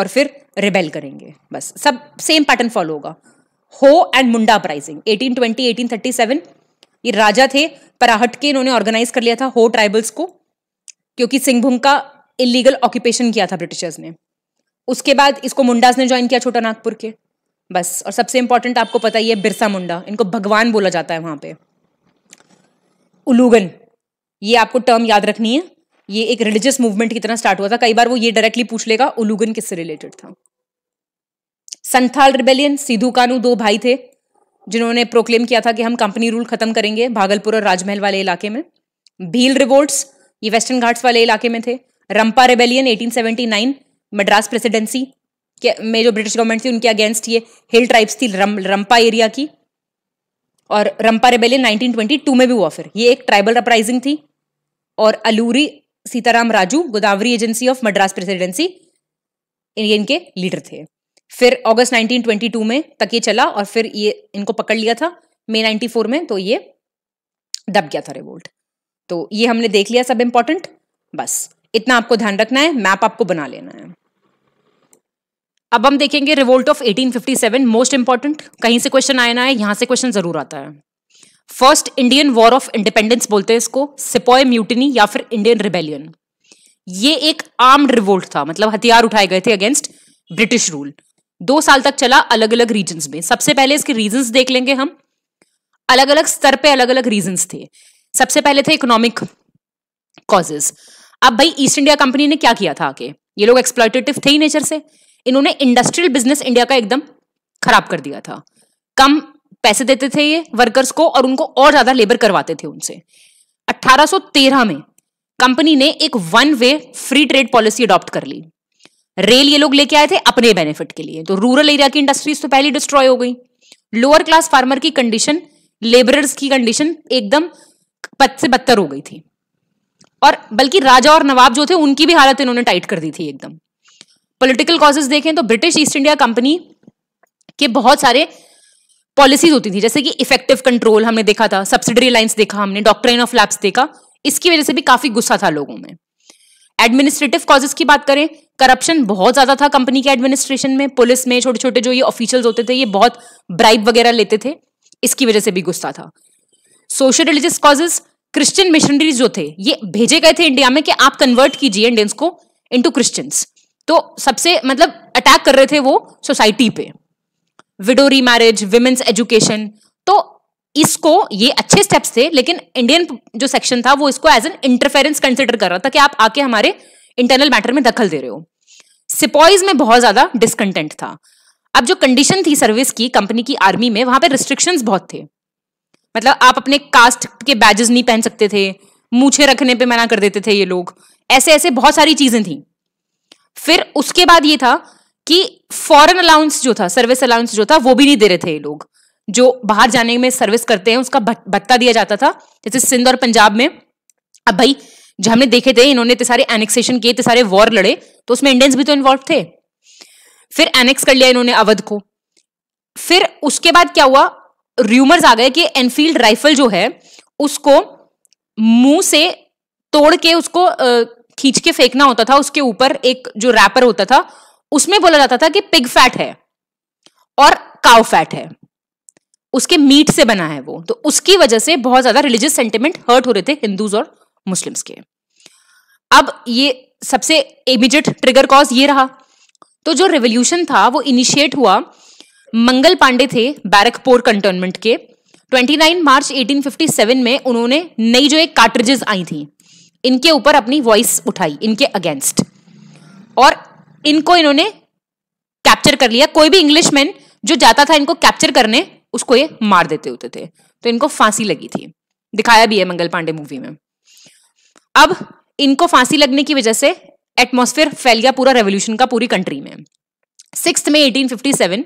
और फिर रिबेल करेंगे बस सब सेम पैटर्न फॉलो होगा हो एंड मुंडा अपराइजिंग 1820 1837 ये राजा थे पराहट के इन्होंने ऑर्गेनाइज कर लिया था हो ट्राइबल्स को क्योंकि सिंहभूम का इलीगल ऑक्यूपेशन किया था ब्रिटिशर्स ने उसके बाद इसको मुंडास ने ज्वाइन किया छोटा नागपुर के बस और सबसे इंपॉर्टेंट आपको पता ही है बिरसा मुंडा इनको भगवान बोला जाता है वहां पे उलूगन ये आपको टर्म याद रखनी है ये एक रिलीजियस मूवमेंट की तरह स्टार्ट हुआ था कई बार वो ये डायरेक्टली पूछ लेगा उलूगन किससे रिलेटेड था संथाल रिबेलियन सिद्धू कानू दो भाई थे जिन्होंने प्रोक्लेम किया था कि हम कंपनी रूल खत्म करेंगे भागलपुर और राजमहल वाले इलाके में भील रिवोल्ट्स ये वेस्टर्न घाट्स वाले इलाके में थे रंपा रेबेलियन 1879 मद्रास प्रेसिडेंसी के में जो ब्रिटिश गवर्नमेंट थी उनके अगेंस्ट ये हिल ट्राइब्स थी रम, रंपा एरिया की और रंपा रेबेलियन 1922 में भी हुआ फिर ये एक ट्राइबल अपराइजिंग थी और Alluri Sitarama Raju Godavari agency of Madras presidency इनके लीडर थे फिर अगस्त 1922 में तक ये चला और फिर ये इनको पकड़ लिया था मई 94 में तो ये दब गया था रिवोल्ट तो ये हमने देख लिया सब इम्पोर्टेंट बस इतना आपको ध्यान रखना है मैप आपको बना लेना है अब हम देखेंगे रिवोल्ट ऑफ 1857 मोस्ट इंपॉर्टेंट कहीं से क्वेश्चन आया ना है यहां से क्वेश्चन जरूर आता है first Indian war of independence बोलते हैं इसको सिपॉय म्यूटनी या फिर इंडियन रिबेलियन ये एक आर्म्ड रिवोल्ट था मतलब हथियार उठाए गए थे अगेंस्ट ब्रिटिश रूल दो साल तक चला अलग अलग रीजन में सबसे पहले इसके रीजन देख लेंगे हम अलग अलग स्तर पे अलग अलग रीजन थे सबसे पहले थे इकोनॉमिक कॉजेस अब भाई ईस्ट इंडिया कंपनी ने क्या किया था आके ये लोग एक्सप्लॉयटेटिव थे ही नेचर से इन्होंने इंडस्ट्रियल बिजनेस इंडिया का एकदम खराब कर दिया था कम पैसे देते थे ये वर्कर्स को और उनको और ज्यादा लेबर करवाते थे उनसे 1813 में कंपनी ने एक one way free trade policy adopt कर ली रेल ये लोग लेके आए थे अपने बेनिफिट के लिए तो रूरल एरिया की इंडस्ट्रीज तो पहली डिस्ट्रॉय हो गई लोअर क्लास फार्मर की कंडीशन लेबरर्स की कंडीशन एकदम पद से बदतर हो गई थी और बल्कि राजा और नवाब जो थे उनकी भी हालत इन्होंने टाइट कर दी थी एकदम पॉलिटिकल कॉजेज देखें तो ब्रिटिश ईस्ट इंडिया कंपनी के बहुत सारे पॉलिसीज होती थी जैसे कि इफेक्टिव कंट्रोल हमने देखा था सब्सिडरी लाइन्स देखा हमने डॉक्ट्रेन ऑफ लैब्स देखा इसकी वजह से भी काफी गुस्सा था लोगों में एडमिनिस्ट्रेटिव कॉजेस की बात करें करप्शन बहुत ज्यादा था कंपनी के एडमिनिस्ट्रेशन में पुलिस में छोटे छोटे जो ये ऑफिशियल्स होते थे ये बहुत ब्राइब वगैरह लेते थे इसकी वजह से भी गुस्सा था social religious causes Christian missionaries जो थे ये भेजे गए थे इंडिया में कि आप कन्वर्ट कीजिए इंडियंस को इनटू क्रिश्चियंस तो सबसे मतलब अटैक कर रहे थे वो सोसाइटी पे विडो री मैरिज वुमेन्स एजुकेशन तो इसको ये अच्छे स्टेप्स थे लेकिन इंडियन जो सेक्शन था वो इसको एज एन इंटरफेरेंस कंसिडर कर रहा था कि आप आके हमारे इंटरनल मैटर में दखल दे रहे हो सिपॉइज में बहुत ज्यादा डिसकंटेंट था अब जो कंडीशन थी सर्विस की कंपनी की आर्मी में वहां पर रिस्ट्रिक्शंस बहुत थे मतलब आप अपने कास्ट के बैजेस नहीं पहन सकते थे मूछे रखने पे मना कर देते थे ये लोग ऐसे ऐसे बहुत सारी चीजें थी फिर उसके बाद ये था कि फॉरेन अलाउंस जो था सर्विस अलाउंस जो था वो भी नहीं दे रहे थे ये लोग जो बाहर जाने में सर्विस करते हैं उसका भत्ता दिया जाता था जैसे सिंध और पंजाब में अब भाई जो हमने देखे थे इन्होंने इतने सारे एनेक्सेशन किए इतने सारे वॉर लड़े तो उसमें इंडियंस भी तो इन्वॉल्व थे फिर एनेक्स कर लिया इन्होंने अवध को फिर उसके बाद क्या हुआ र्यूमर्स आ गए कि एनफील्ड राइफल जो है उसको मुंह से तोड़ के उसको खींच के फेंकना होता था उसके ऊपर एक जो रैपर होता था उसमें बोला जाता था कि पिग फैट है और काउ फैट है उसके मीट से बना है वो तो उसकी वजह से बहुत ज्यादा रिलीजियस सेंटिमेंट हर्ट हो रहे थे हिंदूज और मुस्लिम्स के अब ये सबसे इमीडिएट ट्रिगर कॉज ये रहा तो जो रेवोल्यूशन था वो इनिशिएट हुआ मंगल पांडे थे बैरकपुर कंटोनमेंट के 29 मार्च 1857 में उन्होंने नई जो एक कार्ट्रिजेस आई थी इनके ऊपर अपनी वॉइस उठाई इनके अगेंस्ट और इनको इन्होंने कैप्चर कर लिया कोई भी इंग्लिशमैन जो जाता था इनको कैप्चर करने उसको ये मार देते होते थे तो इनको फांसी लगी थी दिखाया भी है मंगल पांडे मूवी में अब इनको फांसी लगने की वजह से एटमोस्फेयर फैल गया पूरा रेवोल्यूशन का पूरी कंट्री में सिक्स में एटीन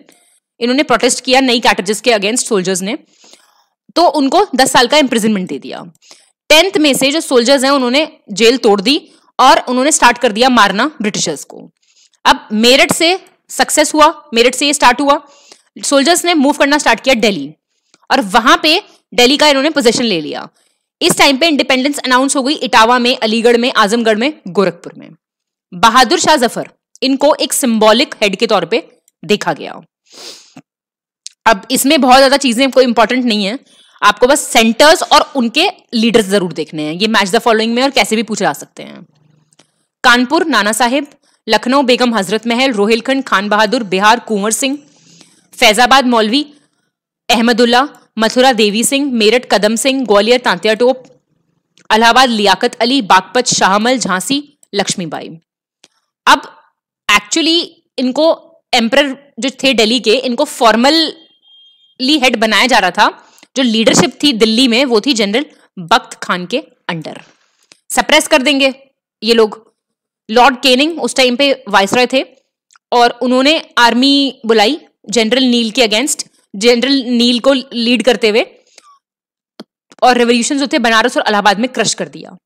इन्होंने प्रोटेस्ट किया नई कैटेजेस के अगेंस्ट सोल्जर्स ने तो उनको दस साल का इंप्रिजनमेंट दे दिया टेंथ में से जो सोल्जर्स हैं उन्होंने जेल तोड़ दी और उन्होंने स्टार्ट कर दिया मारना ब्रिटिशर्स को अब मेरठ से सक्सेस हुआ मेरठ से ये स्टार्ट हुआ सोल्जर्स ने मूव करना स्टार्ट किया दिल्ली और वहां पे दिल्ली का इन्होंने पोजीशन ले लिया इस टाइम पे इंडिपेंडेंस अनाउंस हो गई इटावा में अलीगढ़ में आजमगढ़ में गोरखपुर में बहादुर शाह जफर इनको एक सिंबॉलिक हेड के तौर पे देखा गया अब इसमें बहुत ज्यादा चीजें कोई इंपॉर्टेंट नहीं है आपको बस सेंटर्स और उनके लीडर्स जरूर देखने हैं ये मैच द फॉलोइंग में और कैसे भी पूछे जा सकते हैं कानपुर नाना साहेब लखनऊ बेगम हजरत महल रोहिलखंड खान बहादुर बिहार कुंवर सिंह फैजाबाद मौलवी अहमदुल्ला मथुरा देवी सिंह मेरठ कदम सिंह ग्वालियर तांतिया टोप अलाहाबाद लियाकत अली बागपत शाहमल झांसी लक्ष्मीबाई अब एक्चुअली इनको एम्पर जो थे दिल्ली के इनको फॉर्मलली हेड बनाया जा रहा था जो लीडरशिप थी दिल्ली में वो थी जनरल बख्त खान के अंडर सप्रेस कर देंगे ये लोग लॉर्ड केनिंग उस टाइम पे वायसराय थे और उन्होंने आर्मी बुलाई जनरल नील के अगेंस्ट जनरल नील को लीड करते हुए और रेवोल्यूशन होते बनारस और अलाहाबाद में क्रश कर दिया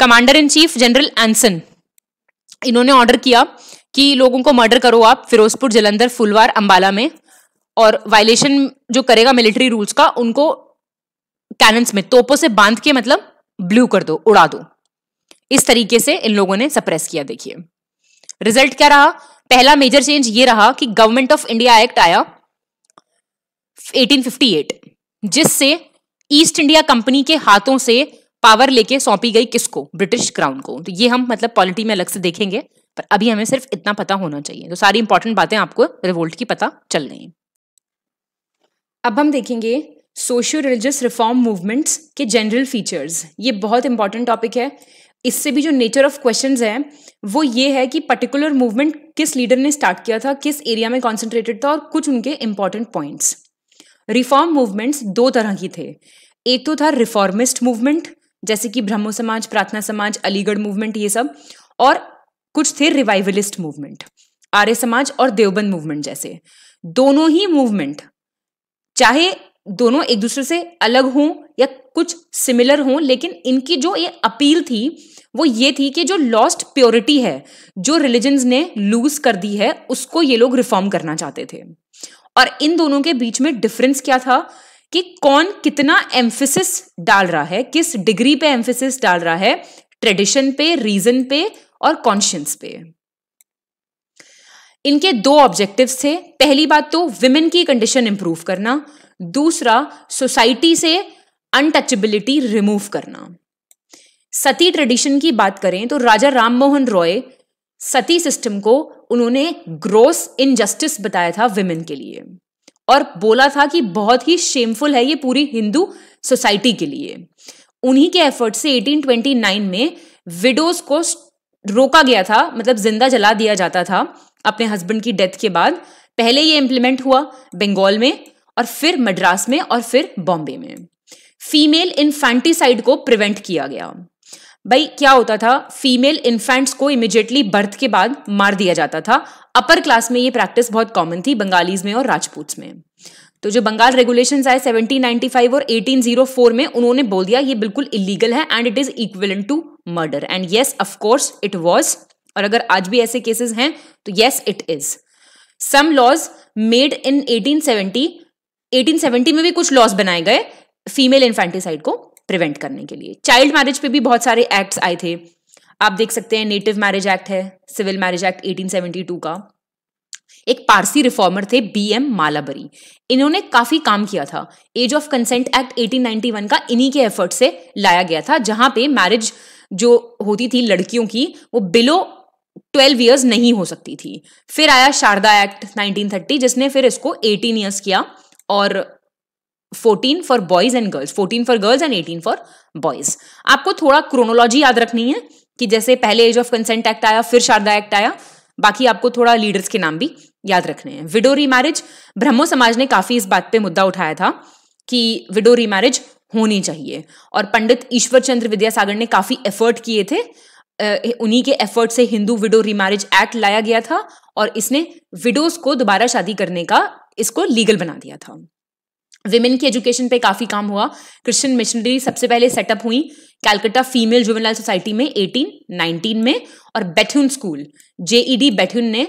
commander in chief general Anson इन्होंने ऑर्डर किया कि लोगों को मर्डर करो आप फिरोजपुर जलंधर फुलवार अंबाला में और वायलेशन जो करेगा मिलिट्री रूल्स का उनको कैनन्स में तोपों से बांध के मतलब ब्लू कर दो उड़ा दो इस तरीके से इन लोगों ने सप्रेस किया देखिए रिजल्ट क्या रहा पहला मेजर चेंज ये रहा कि गवर्नमेंट ऑफ इंडिया एक्ट आया 1858 जिससे ईस्ट इंडिया कंपनी के हाथों से पावर लेके सौंपी गई किसको ब्रिटिश क्राउन को तो ये हम मतलब पॉलिटी में अलग से देखेंगे पर अभी हमें सिर्फ इतना पता होना चाहिए तो सारी इंपॉर्टेंट बातें आपको रिवोल्ट की पता चल रही अब हम देखेंगे सोशियो रिलीजियस रिफॉर्म मूवमेंट्स के जनरल फीचर्स ये बहुत इंपॉर्टेंट टॉपिक है इससे भी जो नेचर ऑफ क्वेश्चन है वो ये है कि पर्टिकुलर मूवमेंट किस लीडर ने स्टार्ट किया था किस एरिया में कॉन्सेंट्रेटेड था और कुछ उनके इंपॉर्टेंट पॉइंट्स रिफॉर्म मूवमेंट्स दो तरह की थे एक तो था रिफॉर्मिस्ट मूवमेंट जैसे कि ब्रह्मो समाज प्रार्थना समाज अलीगढ़ मूवमेंट ये सब और कुछ थे रिवाइवलिस्ट मूवमेंट आर्य समाज और देवबंद मूवमेंट जैसे दोनों ही मूवमेंट चाहे दोनों एक दूसरे से अलग हों या कुछ सिमिलर हों लेकिन इनकी जो ये अपील थी वो ये थी कि जो लॉस्ट प्योरिटी है जो रिलीजन ने लूज कर दी है उसको ये लोग रिफॉर्म करना चाहते थे और इन दोनों के बीच में डिफरेंस क्या था कि कौन कितना एम्फेसिस डाल रहा है किस डिग्री पे एम्फेसिस डाल रहा है ट्रेडिशन पे रीजन पे और कॉन्शियंस पे इनके दो ऑब्जेक्टिव्स थे पहली बात तो विमेन की कंडीशन इंप्रूव करना दूसरा सोसाइटी से अनटचेबिलिटी रिमूव करना सती ट्रेडिशन की बात करें तो राजा राम मोहन रॉय सती सिस्टम को उन्होंने ग्रोस इनजस्टिस बताया था विमेन के लिए और बोला था कि बहुत ही शेमफुल है ये पूरी हिंदू सोसाइटी के लिए उन्हीं के एफर्ट से 1829 में विडोज को रोका गया था मतलब जिंदा जला दिया जाता था अपने हस्बैंड की डेथ के बाद पहले ये इम्प्लीमेंट हुआ बंगाल में और फिर मद्रास में और फिर बॉम्बे में फीमेल इन्फेंटिसाइड को प्रिवेंट किया गया भाई क्या होता था फीमेल इन्फेंट्स को इमिजिएटली बर्थ के बाद मार दिया जाता था अपर क्लास में ये प्रैक्टिस बहुत कॉमन थी बंगालीज में और राजपूत में तो जो बंगाल रेगुलेशन आए 1795 और 1804 में उन्होंने बोल दिया ये बिल्कुल इलीगल है and it is equal to murder and yes of course it was और अगर आज भी ऐसे केसेस हैं तो yes it is some laws made in 1870 1870 में भी कुछ लॉज बनाए गए फीमेल इन्फेंटिसाइड को प्रिवेंट करने के लिए चाइल्ड मैरिज पे भी बहुत सारे एक्ट्स आए थे आप देख सकते हैं नेटिव मैरिज एक्ट है सिविल मैरिज एक्ट 1872 का एक पारसी रिफॉर्मर थे बी एम मालाबरी इन्होंने काफी काम किया था एज ऑफ कंसेंट एक्ट 1891 का इन्हीं के एफर्ट से लाया गया था जहां पे मैरिज जो होती थी लड़कियों की वो बिलो 12 इयर्स नहीं हो सकती थी फिर आया शारदा एक्ट 1930 जिसने फिर इसको 18 इयर्स किया और fourteen for boys and girls fourteen for girls and eighteen for boys आपको थोड़ा क्रोनोलॉजी याद रखनी है कि जैसे पहले एज ऑफ कंसेंट एक्ट आया फिर शारदा एक्ट आया बाकी आपको थोड़ा लीडर्स के नाम भी याद रखने हैं विडो रीमैरिज ब्रह्मो समाज ने काफी इस बात पे मुद्दा उठाया था कि विडो रीमैरिज होनी चाहिए और पंडित ईश्वर चंद्र विद्यासागर ने काफी एफर्ट किए थे उन्हीं के एफर्ट से हिंदू विडो रीमैरिज एक्ट लाया गया था और इसने विडोज को दोबारा शादी करने का इसको लीगल बना दिया था विमेन की एजुकेशन पे काफ़ी काम हुआ क्रिश्चियन मिशनरी सबसे पहले सेटअप हुई कैलकटा फीमेल जुवेनाइल सोसाइटी में 1819 में और बेथ्यून स्कूल जेईडी बेथ्यून ने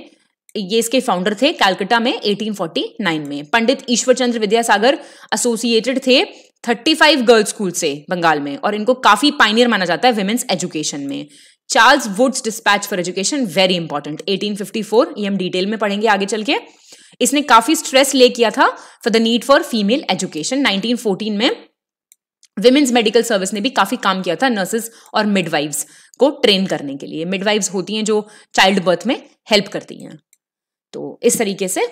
ये इसके फाउंडर थे कैलकटा में 1849 में पंडित ईश्वर चंद्र विद्यासागर एसोसिएटेड थे 35 गर्ल्स स्कूल से बंगाल में और इनको काफ़ी पाइनियर माना जाता है विमेंस एजुकेशन में Charles Wood's dispatch for education very important 1854 ये हम डिटेल में पढ़ेंगे आगे चल के इसने काफी स्ट्रेस ले किया था for the need for female education 1914 में विमेन्स मेडिकल सर्विस ने भी काफी काम किया था नर्सेज और मिडवाइव्स को ट्रेन करने के लिए मिडवाइव्स होती हैं जो चाइल्ड बर्थ में हेल्प करती हैं तो इस तरीके से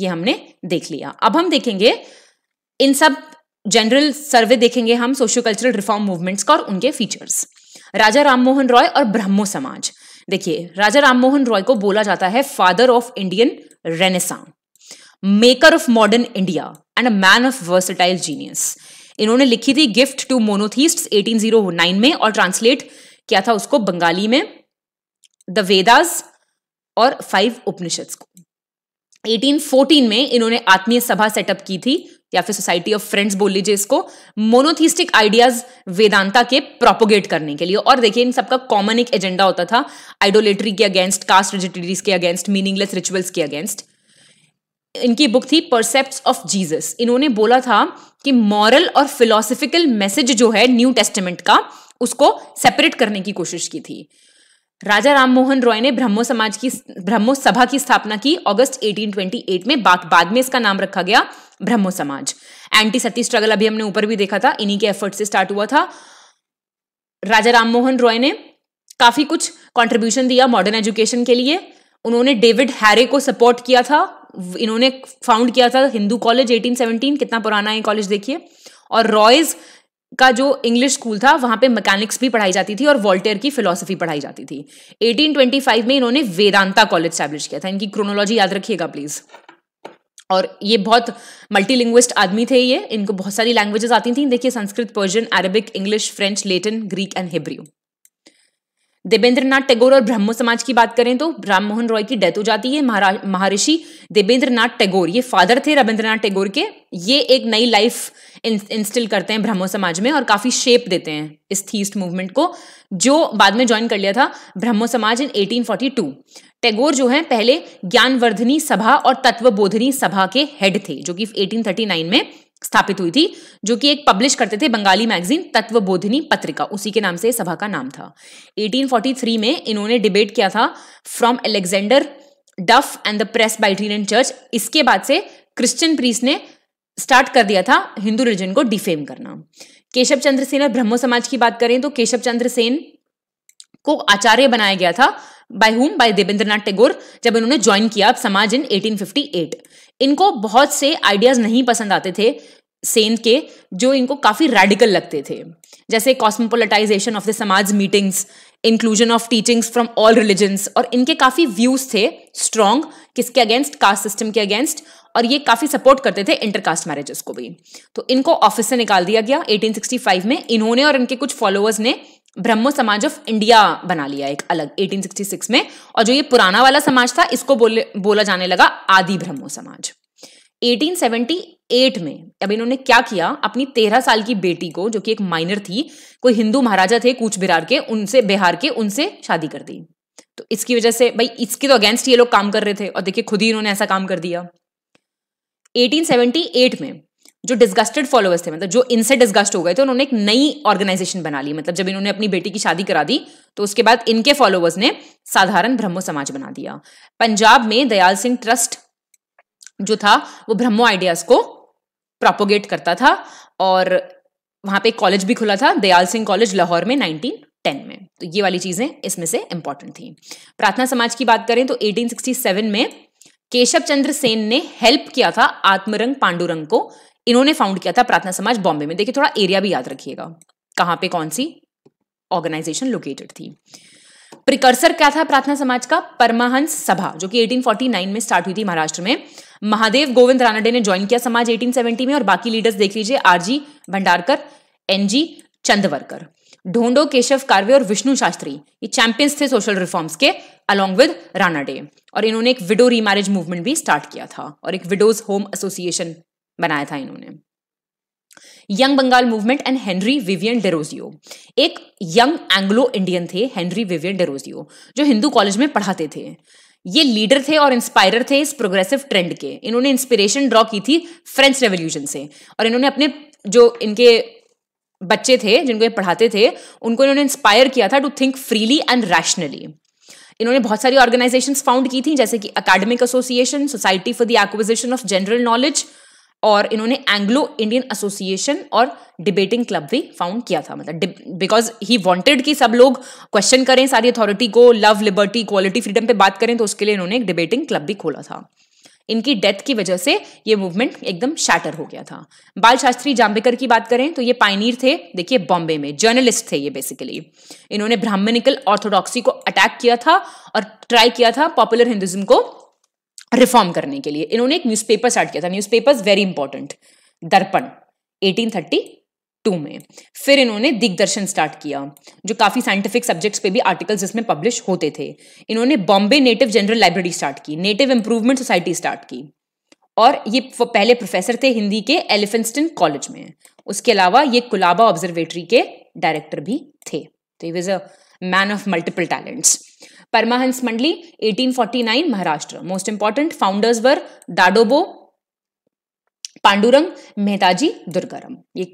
ये हमने देख लिया अब हम देखेंगे इन सब जनरल सर्वे देखेंगे हम सोशियो कल्चरल रिफॉर्म मूवमेंट्स का और उनके फीचर्स राजा राममोहन रॉय और ब्रह्मो समाज देखिए राजा राममोहन रॉय को बोला जाता है father of Indian renaissance maker of modern India and a man of versatile genius इन्होंने लिखी थी गिफ्ट टू मोनोथीस्ट 1809 में और ट्रांसलेट किया था उसको बंगाली में द वेदास और फाइव उपनिषद को 1814 में इन्होंने आत्मीय सभा सेटअप की थी या फिर सोसाइटी ऑफ फ्रेंड्स बोल लीजिए इसको मोनोथीस्टिक आइडियाज वेदांता के प्रोपोगेट करने के लिए और देखिए इन सबका कॉमन एक एजेंडा होता था आइडोलेटरी के अगेंस्ट कास्ट रिजिटरीज के अगेंस्ट मीनिंगलेस रिचुअल्स के अगेंस्ट इनकी बुक थी परसेप्ट ऑफ जीजस इन्होंने बोला था कि मॉरल और फिलोसफिकल मैसेज जो है न्यू टेस्टमेंट का उसको सेपरेट करने की कोशिश की थी राजा राममोहन रॉय ने ब्रह्मो समाज की ब्रह्मो सभा की स्थापना की अगस्त 1828 में बाद में इसका नाम रखा गया ब्रह्मो समाज एंटी सती स्ट्रगल अभी हमने ऊपर भी देखा था इन्हीं के एफर्ट से स्टार्ट हुआ था राजा राममोहन रॉय ने काफी कुछ कंट्रीब्यूशन दिया मॉडर्न एजुकेशन के लिए उन्होंने डेविड हैरे को सपोर्ट किया था इन्होंने फाउंड किया था हिंदू कॉलेज 1817 कितना पुराना है कॉलेज देखिए और रॉयज का जो इंग्लिश स्कूल था वहां पे मैकेनिक्स भी पढ़ाई जाती थी और वॉल्टेयर की फिलोसफी पढ़ाई जाती थी 1825 में इन्होंने वेदांता कॉलेज स्टैब्लिश किया था इनकी क्रोनोलॉजी याद रखिएगा प्लीज़ और ये बहुत मल्टीलिंग्विस्ट आदमी थे ये इनको बहुत सारी लैंग्वेजेस आती थी देखिए Sanskrit Persian Arabic English French Latin Greek and Hebrew Debendranath Tagore और ब्रह्मो समाज की बात करें तो राम मोहन रॉय की डेथ हो जाती है महर्षि देवेंद्र नाथ टैगोर ये फादर थे रविंद्रनाथ टैगोर के ये एक नई लाइफ इंस्टिल करते हैं ब्रह्मो समाज में और काफ़ी शेप देते हैं इस थीस्ट मूवमेंट को जो बाद में ज्वाइन कर लिया था ब्रह्मो समाज इन 1842 टैगोर जो है पहले ज्ञानवर्धनी सभा और तत्वबोधनी सभा के हेड थे जो कि 1839 में स्थापित हुई थी जो कि एक पब्लिश करते थे बंगाली मैगजीन तत्वबोधनी पत्रिका उसी के नाम से सभा का नाम था 1843 में इन्होंने डिबेट किया था from Alexander Duff and the Presbyterian church इसके बाद से क्रिश्चियन प्रीस ने स्टार्ट कर दिया था हिंदू रिलीजन को डिफेम करना केशव चंद्र सेन और ब्रह्मो समाज की बात करें तो केशव चंद्र सेन को आचार्य बनाया गया था by whom bye Devendra Debendranath Tagore जब इन्होंने ज्वाइन किया समाज इन 1858 इनको बहुत से आइडियाज नहीं पसंद आते थे सेन के जो इनको काफी रेडिकल लगते थे जैसे cosmopolitization of the Samaj meetings inclusion of teachings from all religions और इनके काफी व्यूज थे स्ट्रॉन्ग किसके अगेंस्ट कास्ट सिस्टम के अगेंस्ट और ये काफ़ी सपोर्ट करते थे इंटरकास्ट मैरिजेस को भी तो इनको ऑफिस से निकाल दिया गया 1865 में इन्होंने और इनके कुछ फॉलोअर्स ने ब्रह्मो समाज ऑफ इंडिया बना लिया एक अलग 1866 में और जो ये पुराना वाला समाज था इसको बोले बोला जाने लगा आदि ब्रह्मो समाज 1878 में अब इन्होंने क्या किया अपनी तेरह साल की बेटी को जो कि एक माइनर थी कोई हिंदू महाराजा थे कूच बिहार के उनसे बिहार के उनसे शादी कर दी तो इसकी वजह से भाई इसके तो अगेंस्ट ये लोग काम कर रहे थे और देखिए खुद ही इन्होंने ऐसा काम कर दिया 1878 में जो डिस्गस्टेड फॉलोअर्स थे मतलब जो इनसे डिस्गस्ट हो गए थे उन्होंने एक नई ऑर्गेनाइजेशन बना ली मतलब जब इन्होंने अपनी बेटी की शादी करा दी तो उसके बाद इनके फॉलोअर्स ने साधारण ब्रह्मो समाज बना दिया पंजाब में दयाल सिंह ट्रस्ट जो था वो ब्रह्मो आइडियाज को प्रोपोगेट करता था और वहां पे कॉलेज भी खुला था दयाल सिंह कॉलेज लाहौर में 1910 में तो ये वाली चीजें इसमें से इंपॉर्टेंट थी प्रार्थना समाज की बात करें तो 1867 में केशव चंद्र सेन ने हेल्प किया था आत्मरंग पांडुरंग को इन्होंने फाउंड किया था प्रार्थना समाज बॉम्बे में देखिए थोड़ा एरिया भी याद रखिएगा कहां पे कौन सी ऑर्गेनाइजेशन लोकेटेड थी प्रिकर्सर क्या था प्रार्थना समाज का परमहंस सभा जो कि 1849 में स्टार्ट हुई थी महाराष्ट्र में महादेव गोविंद रानाडे ने ज्वाइन किया समाज 1870 में और बाकी लीडर्स देख लीजिए आरजी भंडारकर एनजी चंदवरकर ढोंडो केशव कार्वे और विष्णु शास्त्री ये चैंपियंस थे सोशल रिफॉर्म्स के अलोंग विद राणा डे और इन्होंने एक विडो रीमैरिज मूवमेंट भी स्टार्ट किया था और एक विडोज होम एसोसिएशन बनाया था इन्होंने young Bengal movement and Henry Vivian Derozio एक यंग एंग्लो इंडियन थे हेनरी विवियन डेरोजियो जो हिंदू कॉलेज में पढ़ाते थे ये लीडर थे और इंस्पायरर थे इस प्रोग्रेसिव ट्रेंड के इन्होंने इंस्पिरेशन ड्रॉ की थी फ्रेंच रेवोल्यूशन से और इन्होंने अपने जो इनके बच्चे थे जिनको ये पढ़ाते थे उनको इन्होंने इंस्पायर किया था to think freely and rationally इन्होंने बहुत सारी ऑर्गेनाइजेशंस फाउंड की थी जैसे कि academic association society for the acquisition of general knowledge और इन्होंने एंग्लो इंडियन एसोसिएशन और डिबेटिंग क्लब भी फाउंड किया था मतलब बिकॉज ही वांटेड कि सब लोग क्वेश्चन करें सारी अथॉरिटी को लव लिबर्टी क्वालिटी फ्रीडम पे बात करें तो उसके लिए इन्होंने एक डिबेटिंग क्लब भी खोला था इनकी डेथ की वजह से ये मूवमेंट एकदम शैटर हो गया था बाल शास्त्री जाम्बेकर की बात करें तो ये पाइनियर थे देखिए बॉम्बे में जर्नलिस्ट थे ये बेसिकली इन्होंने ब्राह्मणिकल ऑर्थोडॉक्सी को अटैक किया था और ट्राई किया था पॉपुलर हिंदुज्म को रिफॉर्म करने के लिए इन्होंने एक न्यूज़पेपर स्टार्ट किया था न्यूज़पेपर्स वेरी इंपॉर्टेंट दर्पण 1830 टू में फिर इन्होंने दिग्दर्शन स्टार्ट किया जो काफ़ी साइंटिफिक सब्जेक्ट्स पे भी आर्टिकल्स इसमें पब्लिश होते थे इन्होंने Bombay native general library start की नेटिव इंप्रूवमेंट सोसाइटी स्टार्ट की और ये पहले प्रोफेसर थे हिंदी के एलिफेंस्टन कॉलेज में उसके अलावा ये कुलाबा ऑब्जर्वेटरी के डायरेक्टर भी थे तो ही a man of multiple talents Paramahansa Mandali 1849 Maharashtra most important founders were Dadoba Pandurang Mehtaji Durgaram ये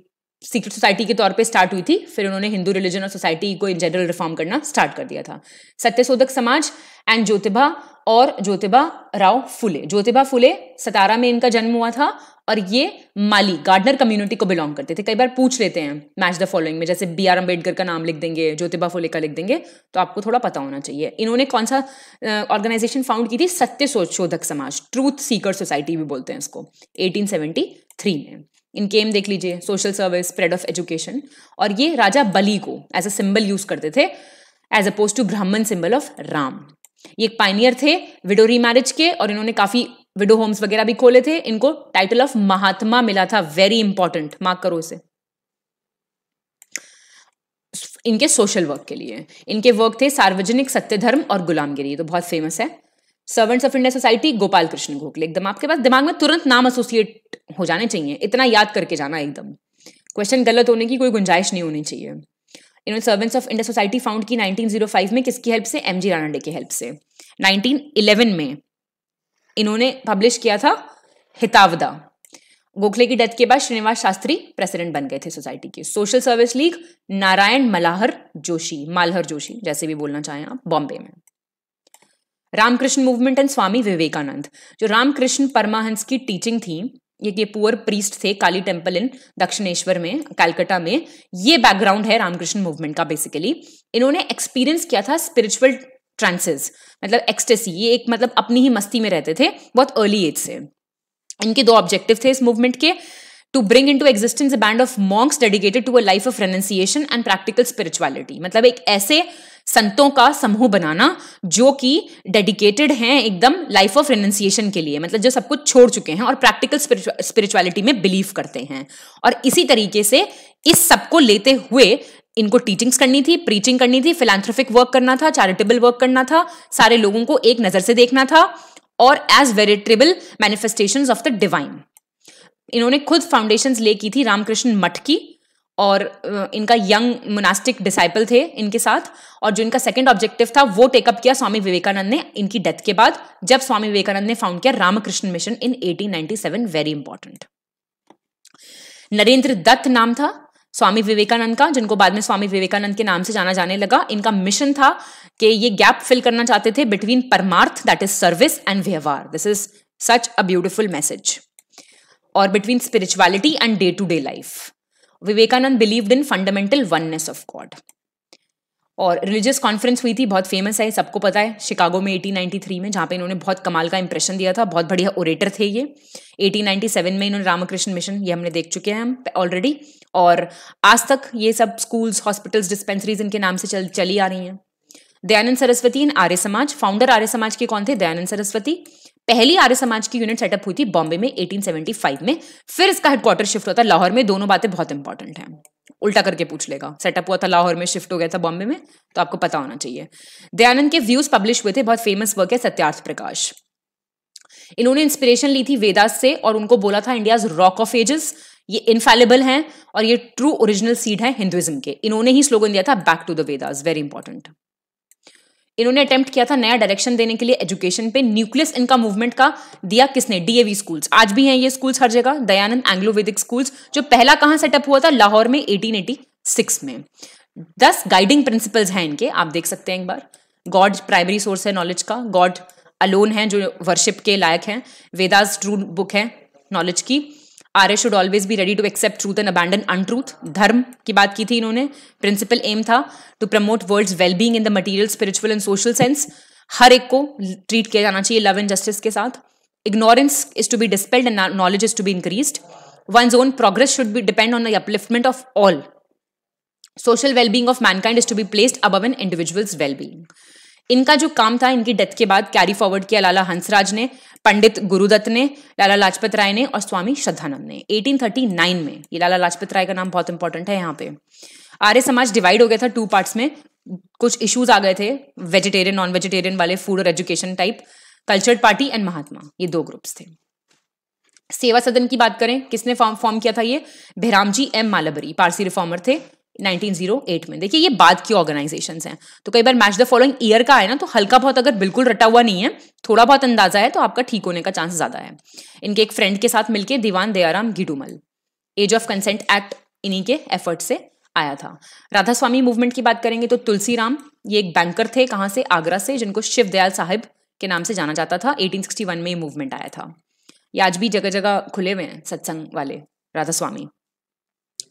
सीक्रेट सोसाइटी के तौर पे स्टार्ट हुई थी फिर उन्होंने हिंदू रिलीजन और सोसाइटी को इन जनरल रिफॉर्म करना स्टार्ट कर दिया था सत्यशोधक समाज एंड ज्योतिबा और ज्योतिबा राव फुले ज्योतिबा फुले सतारा में इनका जन्म हुआ था और ये माली गार्डनर कम्युनिटी को बिलोंग करते थे कई बार पूछ लेते हैं मैच द फॉलोइंग में जैसे बी आर अम्बेडकर का नाम लिख देंगे ज्योतिबा फुले का लिख देंगे तो आपको थोड़ा पता होना चाहिए इन्होंने कौन सा ऑर्गेनाइजेशन फाउंड की थी सत्य शोधक समाज ट्रूथ सीकर सोसाइटी भी बोलते हैं इसको एटीन में इनकेम देख लीजिए social service spread of education और ये राजा बली को एज अ सिंबल यूज करते थे as oppose to Brahmin symbol of Ram ये एक पाइनियर थे विडो रीमैरिज के और इन्होंने काफी विडो होम्स वगैरह भी खोले थे इनको टाइटल ऑफ महात्मा मिला था वेरी इंपॉर्टेंट मार्क करो इसे इनके सोशल वर्क के लिए इनके वर्क थे सार्वजनिक सत्य धर्म और गुलामगिरी तो बहुत फेमस है servants of India society Gopal Krishna Gokhale एकदम आपके पास दिमाग में तुरंत नाम एसोसिएट हो जाने चाहिए इतना याद करके जाना एकदम क्वेश्चन गलत होने की कोई गुंजाइश नहीं होनी चाहिए इन्होंने servants of India society found की 1905 में किसकी हेल्प से एम जी रानाडे की हेल्प से 1911 में इन्होंने पब्लिश किया था हितावदा गोखले की डेथ के बाद श्रीनिवास शास्त्री प्रेसिडेंट बन गए थे सोसाइटी के social service league Narayan Malhar Joshi Malhar Joshi जैसे भी बोलना चाहें आप बॉम्बे में रामकृष्ण मूवमेंट एंड स्वामी विवेकानंद जो रामकृष्ण परमाहंस की टीचिंग थी ये ये पुअर प्रीस्ट थे काली टेम्पल इन दक्षिणेश्वर में कैलकाटा में ये बैकग्राउंड है रामकृष्ण मूवमेंट का बेसिकली इन्होंने एक्सपीरियंस किया था स्पिरिचुअल ट्रांसेस मतलब एक्सटेसी ये एक मतलब अपनी ही मस्ती में रहते थे बहुत अर्ली एज से इनके दो ऑब्जेक्टिव थे इस मूवमेंट के to bring into existence band of monks dedicated to a life of renunciation and practical spirituality मतलब एक ऐसे संतों का समूह बनाना जो कि डेडिकेटेड हैं एकदम लाइफ ऑफ रेनन्सिएशन के लिए मतलब जो सब कुछ छोड़ चुके हैं और प्रैक्टिकल स्पिरिचुअलिटी में बिलीव करते हैं और इसी तरीके से इस सबको लेते हुए इनको टीचिंग्स करनी थी प्रीचिंग करनी थी फिलान्थ्रोफिक वर्क करना था चैरिटेबल वर्क करना था सारे लोगों को एक नज़र से देखना था और as veritable manifestation of the divine इन्होंने खुद फाउंडेशन ले की थी रामकृष्ण मठ की और इनका यंग मोनास्टिक डिसाइपल थे इनके साथ और जो इनका सेकंड ऑब्जेक्टिव था वो टेकअप किया स्वामी विवेकानंद ने इनकी डेथ के बाद जब स्वामी विवेकानंद ने फाउंड किया Ramakrishna mission in 1897 very important Narendra Datta नाम था स्वामी विवेकानंद का जिनको बाद में स्वामी विवेकानंद के नाम से जाना जाने लगा इनका मिशन था कि ये गैप फिल करना चाहते थे between paramartha that is service and vyavahara this is such a beautiful message और between spirituality and day to day life Vivekananda believed in fundamental oneness of God और रिलीजियस कॉन्फ्रेंस हुई थी बहुत फेमस है सबको पता है शिकागो में 1893 में जहाँ पे इन्होंने बहुत कमाल का इंप्रेशन दिया था बहुत बढ़िया ओरेटर थे ये 1897 में इन्होंने रामकृष्ण मिशन ये हमने देख चुके हैं हम ऑलरेडी और आज तक ये सब स्कूल्स हॉस्पिटल्स डिस्पेंसरीज इनके नाम से चल चली आ रही हैं दयानंद सरस्वती इन आर्य समाज फाउंडर आर्य समाज के कौन थे दयानंद सरस्वती पहली आर्य समाज की यूनिट सेटअप हुई थी बॉम्बे में 1875 में फिर इसका हेडक्वार्टर शिफ्ट होता है लाहौर में दोनों बातें बहुत इंपॉर्टेंट हैं उल्टा करके पूछ लेगा सेटअप हुआ था लाहौर में शिफ्ट हो गया था बॉम्बे में तो आपको पता होना चाहिए दयानंद के व्यूज पब्लिश हुए थे बहुत फेमस वर्क है सत्यार्थ प्रकाश इन्होंने इंस्पिरेशन ली थी वेदास से और उनको बोला था इंडियाज रॉक ऑफ एजेस ये इनफेलेबल हैं और ये ट्रू ओरिजिनल सीड है हिंदुइज्म के इन्होंने ही स्लोगन दिया था back to the Vedas very important इन्होंने अटेम्प्ट किया था नया डायरेक्शन देने के लिए एजुकेशन पे न्यूक्लियस इनका मूवमेंट का दिया किसने डीएवी स्कूल्स आज भी हैं ये स्कूल्स हर जगह दयानंद एंग्लो वैदिक स्कूल्स जो पहला कहां सेटअप हुआ था लाहौर में एटीन में दस गाइडिंग प्रिंसिपल्स हैं इनके आप देख सकते हैं एक बार गॉड प्राइमरी सोर्स है नॉलेज का गॉड अलोन है जो वर्शिप के लायक है वेदास ट्रू बुक है नॉलेज की Arya should always be ready to accept truth and abandon untruth धर्म की बात की थी इन्होंने प्रिंसिपल एम था to promote world wellbeing in the material spiritual and social sense हर एक को ट्रीट किया जाना चाहिए लव एंड जस्टिस के साथ ignorance is to be dispelled and knowledge is to be increase one's own progress should be depend on the upliftment of all social wellbeing of mankind is to be placed above an individual's wellbeing इनका जो काम था इनकी death के बाद carry forward किया लाला हंसराज ने पंडित गुरुदत्त ने लाला लाजपत राय ने और स्वामी श्रद्धानंद ने 1839 में ये लाला लाजपत राय का नाम बहुत इंपॉर्टेंट है यहाँ पे आर्य समाज डिवाइड हो गया था टू पार्ट्स में कुछ इश्यूज आ गए थे वेजिटेरियन नॉन वेजिटेरियन वाले फूड और education type cultured party and Mahatma ये दो ग्रुप्स थे सेवा सदन की बात करें किसने फॉर्म फॉर्म किया था ये G M Malabari Parsi reformer थे 1908 में देखिए ये बाद की ऑर्गेनाइजेशंस हैं तो कई बार मैच द फॉलोइंग ईयर का है ना तो हल्का बहुत अगर बिल्कुल रटा हुआ नहीं है थोड़ा बहुत अंदाजा है तो आपका ठीक होने का चांस ज़्यादा है इनके एक फ्रेंड के साथ मिलकर Diwan Dayaram Gidumal age of consent act इन्हीं के एफर्ट से आया था राधा स्वामी मूवमेंट की बात करेंगे तो तुलसीराम ये एक बैंकर थे कहाँ से आगरा से जिनको शिव दयाल साहिब के नाम से जाना जाता था 1861 में ये मूवमेंट आया था ये आज भी जगह जगह खुले हुए हैं सत्संग वाले राधा स्वामी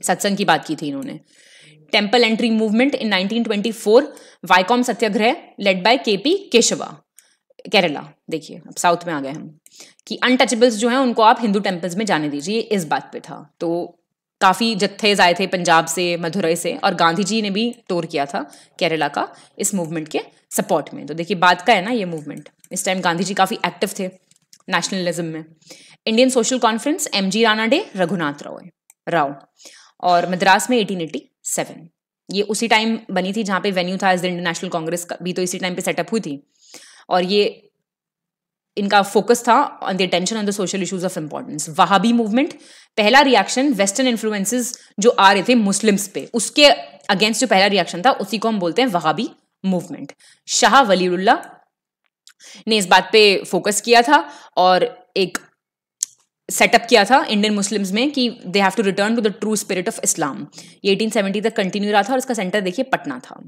सत्संग की बात की थी इन्होंने temple entry movement in 1924 Vaikom Satyagraha led by K P Keshava Kerala देखिए अब साउथ में आ गए हम कि अनटचेबल्स जो हैं उनको आप हिंदू टेम्पल्स में जाने दीजिए इस बात पे था तो काफ़ी जत्थेज आए थे पंजाब से मधुरई से और गांधी जी ने भी टोर किया था केरला का इस मूवमेंट के सपोर्ट में तो देखिए बात का है ना ये मूवमेंट इस टाइम गांधी जी काफ़ी एक्टिव थे नेशनलिज्म में Indian social conference M G Ranade Raghunath Rao Rao और मद्रास में एटीन एटी सेवन ये उसी टाइम बनी थी जहाँ पे वेन्यू था एज द इंटरनेशनल कांग्रेस भी तो इसी टाइम पे सेटअप हुई थी और ये इनका फोकस था on the attention on the social issues of importance Wahabi movement पहला रिएक्शन वेस्टर्न इन्फ्लुएंसेस जो आ रहे थे मुस्लिम्स पे उसके अगेंस्ट जो पहला रिएक्शन था उसी को हम बोलते हैं वहाबी मूवमेंट शाह वलीउल्ला ने इस बात पे फोकस किया था और एक सेटअप किया था इंडियन मुस्लिम्स में कि they have to return to the true spirit of Islam ये 1870 तक कंटिन्यू रहा था और इसका सेंटर देखिए पटना था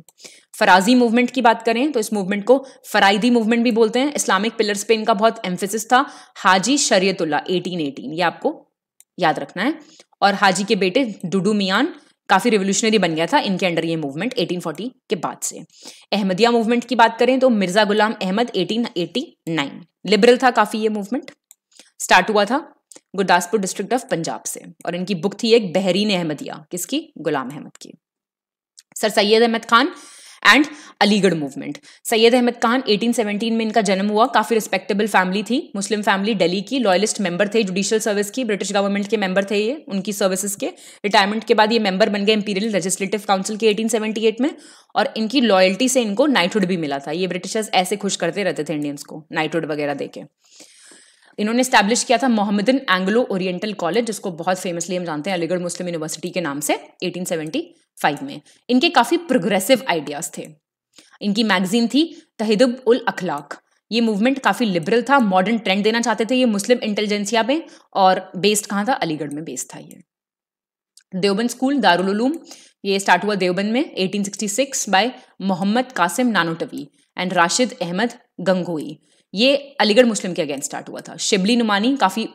फराजी मूवमेंट की बात करें तो इस मूवमेंट को फराइदी मूवमेंट भी बोलते हैं इस्लामिक पिलर्स पे इनका बहुत एम्फेसिस था हाजी शरीयतुल्ला एटीन ये आपको याद रखना है और हाजी के बेटे डुडू मियान काफ़ी रिवोल्यूशनरी बन गया था इनके अंडर ये मूवमेंट 1840 के बाद से अहमदिया मूवमेंट की बात करें तो मिर्ज़ा गुलाम अहमद 1889 लिबरल था काफ़ी ये मूवमेंट स्टार्ट हुआ था गुरदासपुर डिस्ट्रिक्ट ऑफ पंजाब से और इनकी बुक थी एक बहरीन अहमदिया किसकी गुलाम अहमद की sir Syed Ahmad Khan and Aligarh movement Syed Ahmad Khan 1817 में इनका जन्म हुआ काफ़ी रिस्पेक्टेबल फैमिली थी मुस्लिम फैमिली दिल्ली की लॉयलिस्ट मेंबर थे जुडिशियल सर्विस की ब्रिटिश गवर्नमेंट के मेंबर थे ये उनकी सर्विसेज के रिटायरमेंट के बाद ये मेंबर बन गए इंपीरियल लेजिस्लेटिव काउंसिल के 1878 में और इनकी लॉयल्टी से इनको नाइटहुड भी मिला था ये ब्रिटिशर्स ऐसे खुश करते रहते थे इंडियंस को नाइटहुड वगैरह दे के इन्होंने स्टैब्लिश किया था मोहम्मदन एंग्लो ओरिएंटल कॉलेज जिसको बहुत फेमसली हम जानते हैं अलीगढ़ मुस्लिम यूनिवर्सिटी के नाम से 1875 में इनके काफ़ी प्रोग्रेसिव आइडियाज़ थे इनकी मैगजीन थी तहिदुब उल अखलाक ये मूवमेंट काफ़ी लिबरल था मॉडर्न ट्रेंड देना चाहते थे ये मुस्लिम इंटेलिजेंसिया में और बेस्ड कहाँ था अलीगढ़ में बेस्ड था ये देवबंद स्कूल दारुलूम ये स्टार्ट हुआ देवबंद में 1866 बाय मोहम्मद कासिम नानोटवी एंड राशिद अहमद गंगोई ये अलीगढ़ मुस्लिम के अगेंस्ट स्टार्ट हुआ था शिबली नुमानी काफ़ी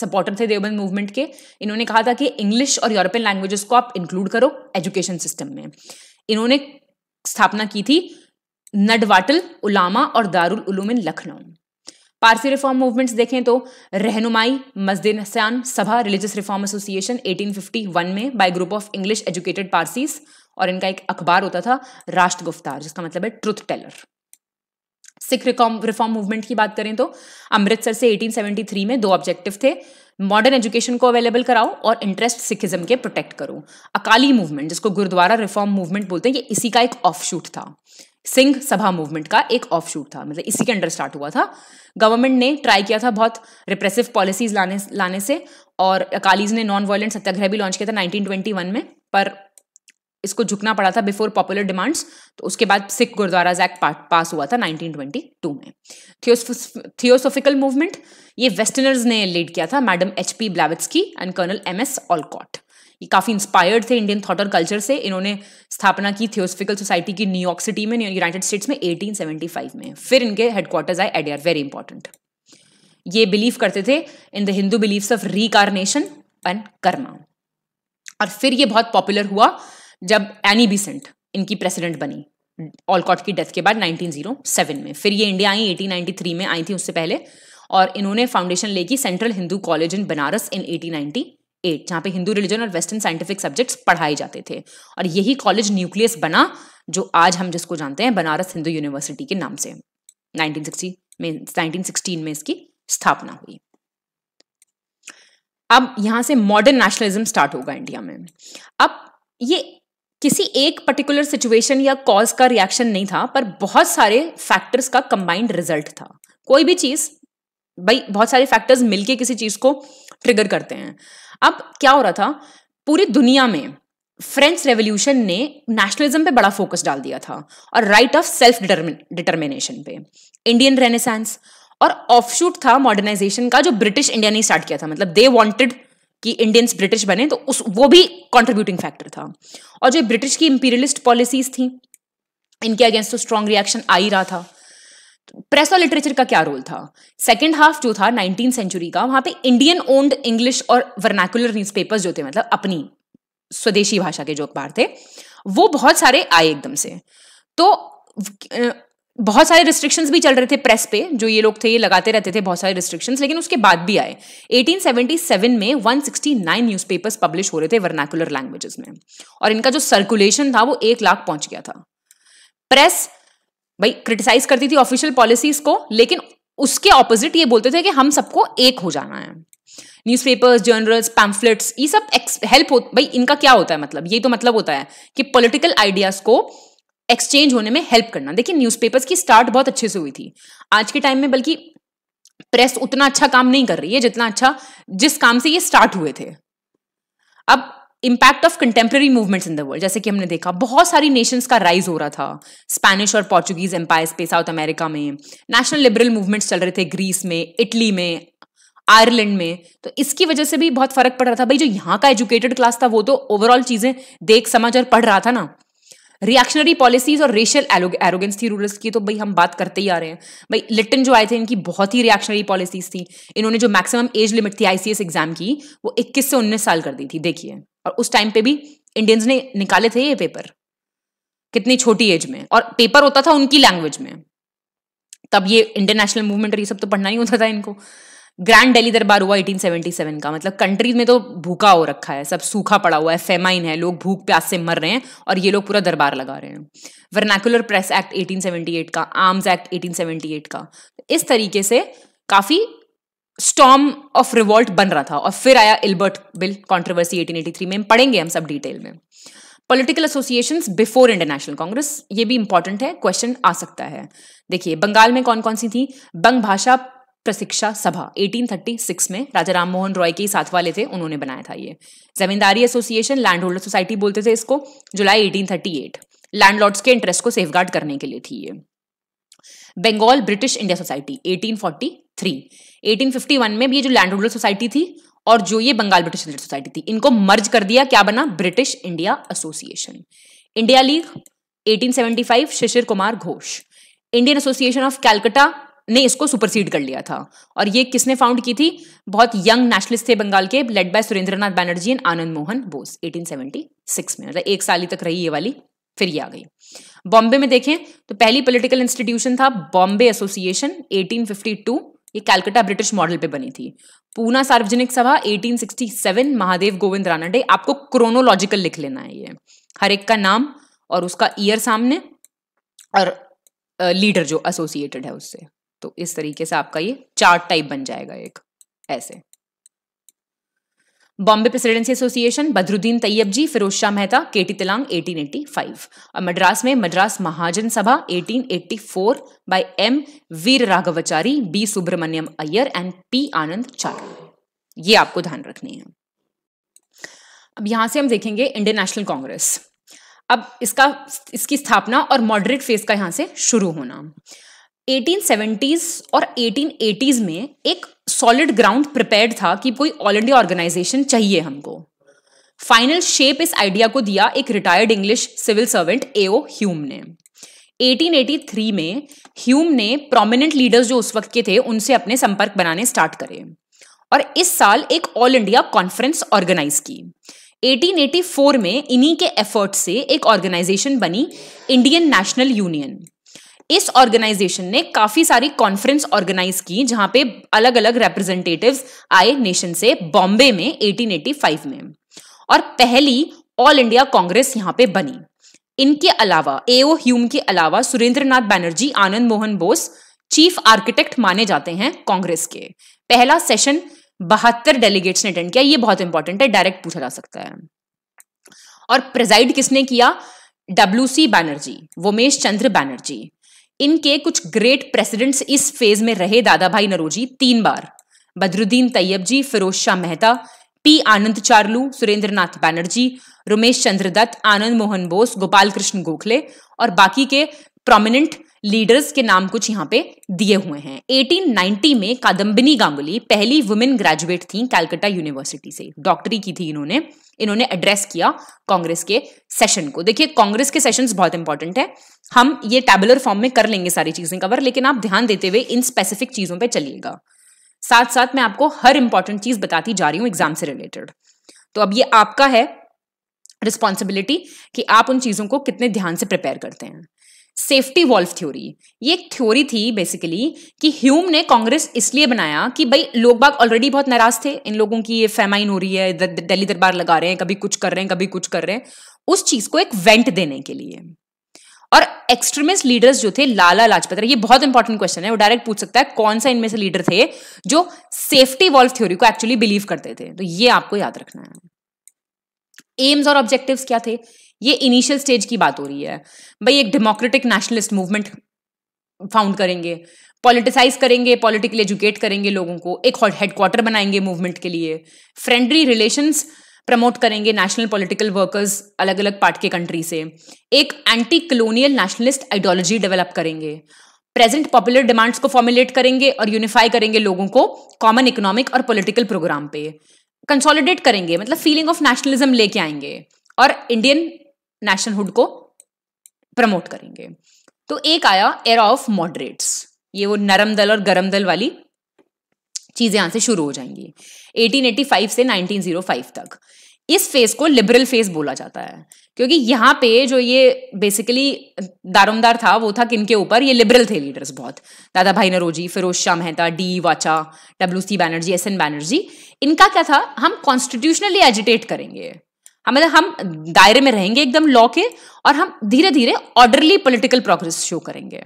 सपोर्टर थे देवबंद मूवमेंट के इन्होंने कहा था कि इंग्लिश और यूरोपियन लैंग्वेजेस को आप इंक्लूड करो एजुकेशन सिस्टम में इन्होंने स्थापना की थी नडवाटल उलामा और Darul Uloom in Lucknow Parsi reform movements देखें तो रहनुमाई मस्जिद हसान सभा रिलीजियस रिफॉर्म एसोसिएशन 1851 में by group of English educated Parsis और इनका एक अखबार होता था राष्ट्र गुफ्तार जिसका मतलब है ट्रुथ टेलर सिख रिकॉम रिफॉर्म मूवमेंट की बात करें तो अमृतसर से 1873 में दो ऑब्जेक्टिव थे मॉडर्न एजुकेशन को अवेलेबल कराओ और इंटरेस्ट सिखिज्म के प्रोटेक्ट करो अकाली मूवमेंट जिसको गुरुद्वारा रिफॉर्म मूवमेंट बोलते हैं ये इसी का एक ऑफ शूट था सिंह सभा मूवमेंट का एक ऑफ शूट था मतलब इसी के अंडर स्टार्ट हुआ था गवर्नमेंट ने ट्राई किया था बहुत रिप्रेसिव पॉलिसीज लाने लाने से और अकालीज ने नॉन वायलेंट सत्याग्रह भी लॉन्च किया था 1921 में पर इसको झुकना पड़ा था बिफोर पॉपुलर डिमांड्स तो उसके बाद सिख गुरुद्वारा एक्ट पास हुआ था 1922 में थियोसोफिकल मूवमेंट ये वेस्टर्नर्स ने लीड किया था मैडम एच पी की and colonel M S Olcott ये काफ़ी इंस्पायर्ड थे इंडियन थॉट और कल्चर से इन्होंने स्थापना की थियोसफिकल सोसाइटी की न्यूयॉर्क सिटी में यूनाइटेड स्टेट्स में 1875 में फिर इनके हेडक्वार्टर्स आए एडियर वेरी इंपॉर्टेंट ये बिलीव करते थे in the Hindu beliefs of reincarnation and karma और फिर ये बहुत पॉपुलर हुआ जब एनी बीसेंट इनकी प्रेसिडेंट बनी ऑलकॉट की डेथ के बाद 1907 में फिर ये इंडिया आई 1893 में आई थी उससे पहले और इन्होंने फाउंडेशन लेकी central Hindu college in Banaras in 1898 जहाँ पे हिंदू रिलीजन और वेस्टर्न साइंटिफिक सब्जेक्ट्स पढ़ाए जाते थे और यही कॉलेज न्यूक्लियस बना जो आज हम जिसको जानते हैं बनारस हिंदू यूनिवर्सिटी के नाम से 1960 में 1916 में इसकी स्थापना हुई अब यहां से मॉडर्न नेशनलिज्म स्टार्ट होगा इंडिया में अब ये किसी एक पर्टिकुलर सिचुएशन या कॉज का रिएक्शन नहीं था पर बहुत सारे फैक्टर्स का कंबाइंड रिजल्ट था कोई भी चीज़ भाई बहुत सारे फैक्टर्स मिलके किसी चीज़ को ट्रिगर करते हैं अब क्या हो रहा था पूरी दुनिया में फ्रेंच रेवोल्यूशन ने नेशनलिज्म पे बड़ा फोकस डाल दिया था और राइट ऑफ सेल्फ डिटर्मिनेशन पे इंडियन रेनेसेंस और ऑफशूट था मॉडर्नाइजेशन का जो ब्रिटिश इंडिया ने स्टार्ट किया था मतलब दे वांटेड कि इंडियंस ब्रिटिश बने तो उस वो भी कंट्रीब्यूटिंग फैक्टर था और जो ब्रिटिश की इंपीरियलिस्ट पॉलिसीज थी इनके अगेंस्ट तो स्ट्रांग रिएक्शन आ ही रहा था प्रेस और लिटरेचर का क्या रोल था सेकेंड हाफ जो था नाइनटीन सेंचुरी का वहां पे इंडियन ओन्ड इंग्लिश और वर्नाकुलर न्यूज़पेपर्स जो थे मतलब अपनी स्वदेशी भाषा के जो अखबार थे वो बहुत सारे आए एकदम से तो बहुत सारे रिस्ट्रिक्शंस भी चल रहे थे प्रेस पे जो ये लोग थे ये लगाते रहते थे बहुत सारे रिस्ट्रिक्शंस लेकिन उसके बाद भी आए 1877 में 169 न्यूज़पेपर्स पब्लिश हो रहे थे वर्नाकुलर लैंग्वेजेस में और इनका जो सर्कुलेशन था वो एक लाख पहुंच गया था प्रेस भाई क्रिटिसाइज करती थी ऑफिशियल पॉलिसीज को लेकिन उसके ऑपोजिट ये बोलते थे कि हम सबको एक हो जाना है न्यूज़पेपर्स जर्नल्स पैम्फलेट्स ये सब हेल्प हो भाई इनका क्या होता है मतलब ये तो मतलब होता है कि पॉलिटिकल आइडियाज को एक्सचेंज होने में हेल्प करना देखिए न्यूज़पेपर्स की स्टार्ट बहुत अच्छे से हुई थी आज के टाइम में बल्कि प्रेस उतना अच्छा काम नहीं कर रही है जितना अच्छा जिस काम से ये स्टार्ट हुए थे अब impact of contemporary movements in the world जैसे कि हमने देखा बहुत सारी नेशंस का राइज हो रहा था स्पेनिश और पोर्चुगीज एम्पायर्स पे साउथ अमेरिका में नेशनल लिबरल मूवमेंट्स चल रहे थे ग्रीस में इटली में आयरलैंड में तो इसकी वजह से भी बहुत फर्क पड़ रहा था भाई जो यहाँ का एजुकेटेड क्लास था वो तो ओवरऑल चीजें देख समझ और पढ़ रहा था ना रिएक्शनरी पॉलिसीज और रेशियल एरोगेंस थी रूरल्स की तो भाई हम बात करते ही आ रहे हैं भाई लिटन जो आए थे इनकी बहुत ही रिएक्शनरी पॉलिसीज थी इन्होंने जो मैक्सिमम एज लिमिट थी आईसीएस एग्जाम की वो इक्कीस से उन्नीस साल कर दी थी देखिए और उस टाइम पे भी इंडियंस ने निकाले थे ये पेपर कितनी छोटी एज में और पेपर होता था उनकी लैंग्वेज में तब ये इंटरनेशनल मूवमेंट और ये सब तो पढ़ना ही होता था इनको ग्रैंड डेली दरबार हुआ 1877 का मतलब कंट्रीज में तो भूखा हो रखा है सब सूखा पड़ा हुआ है फेमाइन है लोग भूख प्यास से मर रहे हैं और ये लोग पूरा दरबार लगा रहे हैं वर्नैकुलर प्रेस एक्ट 1878 का आर्म्स एक्ट 1878 का इस तरीके से काफ़ी स्टॉम ऑफ रिवॉल्ट बन रहा था और फिर आया इल्बर्ट बिल कॉन्ट्रोवर्सी एटीन में हम पढ़ेंगे हम सब डिटेल में political association before international congress ये भी इंपॉर्टेंट है क्वेश्चन आ सकता है देखिए बंगाल में कौन कौन सी थी बंग भाषा प्रशिक्षा सभा 1836 में राजा राम मोहन रॉय के साथ वाले थे उन्होंने बनाया था ये Zamindari association land holder society बोलते थे इसको जुलाई 1838 लैंडलॉर्ड्स के इंटरेस्ट को सेफगार्ड करने के लिए थी ये बंगाल ब्रिटिश इंडिया सोसाइटी 1843 1851 में भी ये जो लैंड होल्डर सोसाइटी थी और जो ये बंगाल ब्रिटिश इंडिया सोसाइटी थी इनको मर्ज कर दिया क्या बना British India association India league 1875 Shishir Kumar Ghosh Indian association of Calcutta ने इसको सुपरसीड कर लिया था और ये किसने फाउंड की थी बहुत यंग नेशनलिस्ट थे बंगाल के led by Surendranath Banerjee and Ananda Mohan Bose 1876 में मतलब एक साल ही तक रही ये वाली फिर ये आ गई बॉम्बे में देखें तो पहली पॉलिटिकल इंस्टीट्यूशन था बॉम्बे एसोसिएशन 1852 ये कैलकटा ब्रिटिश मॉडल पे बनी थी पूना सार्वजनिक सभा 1867 महादेव गोविंद रानाडे आपको क्रोनोलॉजिकल लिख लेना है ये हर एक का नाम और उसका ईयर सामने और लीडर जो एसोसिएटेड है उससे तो इस तरीके से आपका ये चार्ट टाइप बन जाएगा एक ऐसे Bombay presidency association Badruddin Tyabji Pherozeshah Mehta K T Telang eighteen eighty five और मद्रास में Madras Mahajan Sabha 1884 by M Viraraghavachari B Subramania Iyer and P Ananda चार ये आपको ध्यान रखनी है अब यहां से हम देखेंगे इंडियन नेशनल कांग्रेस अब इसका इसकी स्थापना और मॉडरेट फेज का यहां से शुरू होना 1870s और 1880s में एक सॉलिड ग्राउंड प्रिपेयर्ड था कि कोई ऑल इंडिया ऑर्गेनाइजेशन चाहिए हमको फाइनल शेप इस आइडिया को दिया एक retired English civil servant A O Hume ने 1883 में ह्यूम ने प्रोमिनेंट लीडर्स जो उस वक्त के थे उनसे अपने संपर्क बनाने स्टार्ट करे और इस साल एक ऑल इंडिया कॉन्फ्रेंस ऑर्गेनाइज की 1884 में इन्हीं के एफर्ट से एक ऑर्गेनाइजेशन बनी इंडियन नेशनल यूनियन इस ऑर्गेनाइजेशन ने काफी सारी कॉन्फ्रेंस ऑर्गेनाइज की जहां पे अलग अलग रिप्रेजेंटेटिव आए नेशन से बॉम्बे में 1885 में और पहली ऑल इंडिया कांग्रेस यहाँ पे बनी इनके अलावा एओ ह्यूम के अलावा Surendranath Banerjee Ananda Mohan Bose chief architect माने जाते हैं कांग्रेस के पहला सेशन बहत्तर डेलीगेट्स ने अटेंड किया ये बहुत इंपॉर्टेंट है डायरेक्ट पूछा जा सकता है और प्रेजाइड किसने किया डब्ल्यू सी बैनर्जी वोमेश चंद्र बैनर्जी इनके कुछ ग्रेट प्रेसिडेंट्स इस फेज में रहे दादा भाई नरोजी तीन बार Badruddin Tyabji Pherozeshah Mehta P Ananda Charlu Surendranath Banerjee Romesh Chunder Dutt Ananda Mohan Bose Gopal Krishna Gokhale और बाकी के प्रोमिनेंट लीडर्स के नाम कुछ यहाँ पे दिए हुए हैं 1890 में कादम्बिनी गांगुली पहली वुमेन ग्रेजुएट थी कैलकाटा यूनिवर्सिटी से डॉक्टरी की थी इन्होंने इन्होंने एड्रेस किया कांग्रेस के सेशन को देखिए कांग्रेस के सेशंस बहुत इंपॉर्टेंट है हम ये टेबुलर फॉर्म में कर लेंगे सारी चीजें कवर लेकिन आप ध्यान देते हुए इन स्पेसिफिक चीजों पर चलिएगा साथ साथ मैं आपको हर इंपॉर्टेंट चीज बताती जा रही हूँ एग्जाम से रिलेटेड तो अब ये आपका है रिस्पॉन्सिबिलिटी कि आप उन चीज़ों को कितने ध्यान से प्रिपेयर करते हैं सेफ्टी वॉल्व थ्योरी ये एक थ्योरी थी बेसिकली कि ह्यूम ने कांग्रेस इसलिए बनाया कि भाई लोग बाग ऑलरेडी बहुत नाराज थे इन लोगों की ये फेमाइन हो रही है दिल्ली दरबार लगा रहे हैं कभी कुछ कर रहे हैं कभी कुछ कर रहे हैं उस चीज को एक वेंट देने के लिए और एक्सट्रीमिस्ट लीडर्स जो थे लाला लाजपत राय ये बहुत इंपॉर्टेंट क्वेश्चन है वो डायरेक्ट पूछ सकता है कौन सा इनमें से लीडर थे जो सेफ्टी वॉल्व थ्योरी को एक्चुअली बिलीव करते थे तो ये आपको याद रखना है एम्स और ऑब्जेक्टिव्स क्या थे ये इनिशियल स्टेज की बात हो रही है भाई एक डेमोक्रेटिक नेशनलिस्ट मूवमेंट फाउंड करेंगे पॉलिटिसाइज करेंगे पॉलिटिकली एजुकेट करेंगे लोगों को एक हेडक्वार्टर बनाएंगे मूवमेंट के लिए फ्रेंडली रिलेशंस प्रमोट करेंगे नेशनल पॉलिटिकल वर्कर्स अलग अलग पार्ट के कंट्री से एक anti colonial nationalist ideology develop करेंगे प्रेजेंट पॉपुलर डिमांड्स को फॉर्मुलेट करेंगे और यूनिफाई करेंगे लोगों को कॉमन इकोनॉमिक और पॉलिटिकल प्रोग्राम पे कंसोलिडेट करेंगे मतलब फीलिंग ऑफ नेशनलिज्म लेके आएंगे और इंडियन नेशनलहुड को प्रमोट करेंगे तो एक आया एरा ऑफ मॉडरेट्स ये वो नरम दल और गरम दल वाली चीज़ें यहां से शुरू हो जाएंगी 1885 से 1905 तक इस फेज को लिबरल फेज बोला जाता है क्योंकि यहां पे जो ये बेसिकली दारोमदार था वो था किनके ऊपर ये लिबरल थे लीडर्स बहुत Dadabhai Naoroji Pherozeshah Mehta D Wacha W C Banerjee S N Banerjee इनका क्या था हम कॉन्स्टिट्यूशनली एजिटेट करेंगे हाँ, मतलब हम दायरे में रहेंगे एकदम लॉ के और हम धीरे धीरे ऑर्डरली पॉलिटिकल प्रोग्रेस शो करेंगे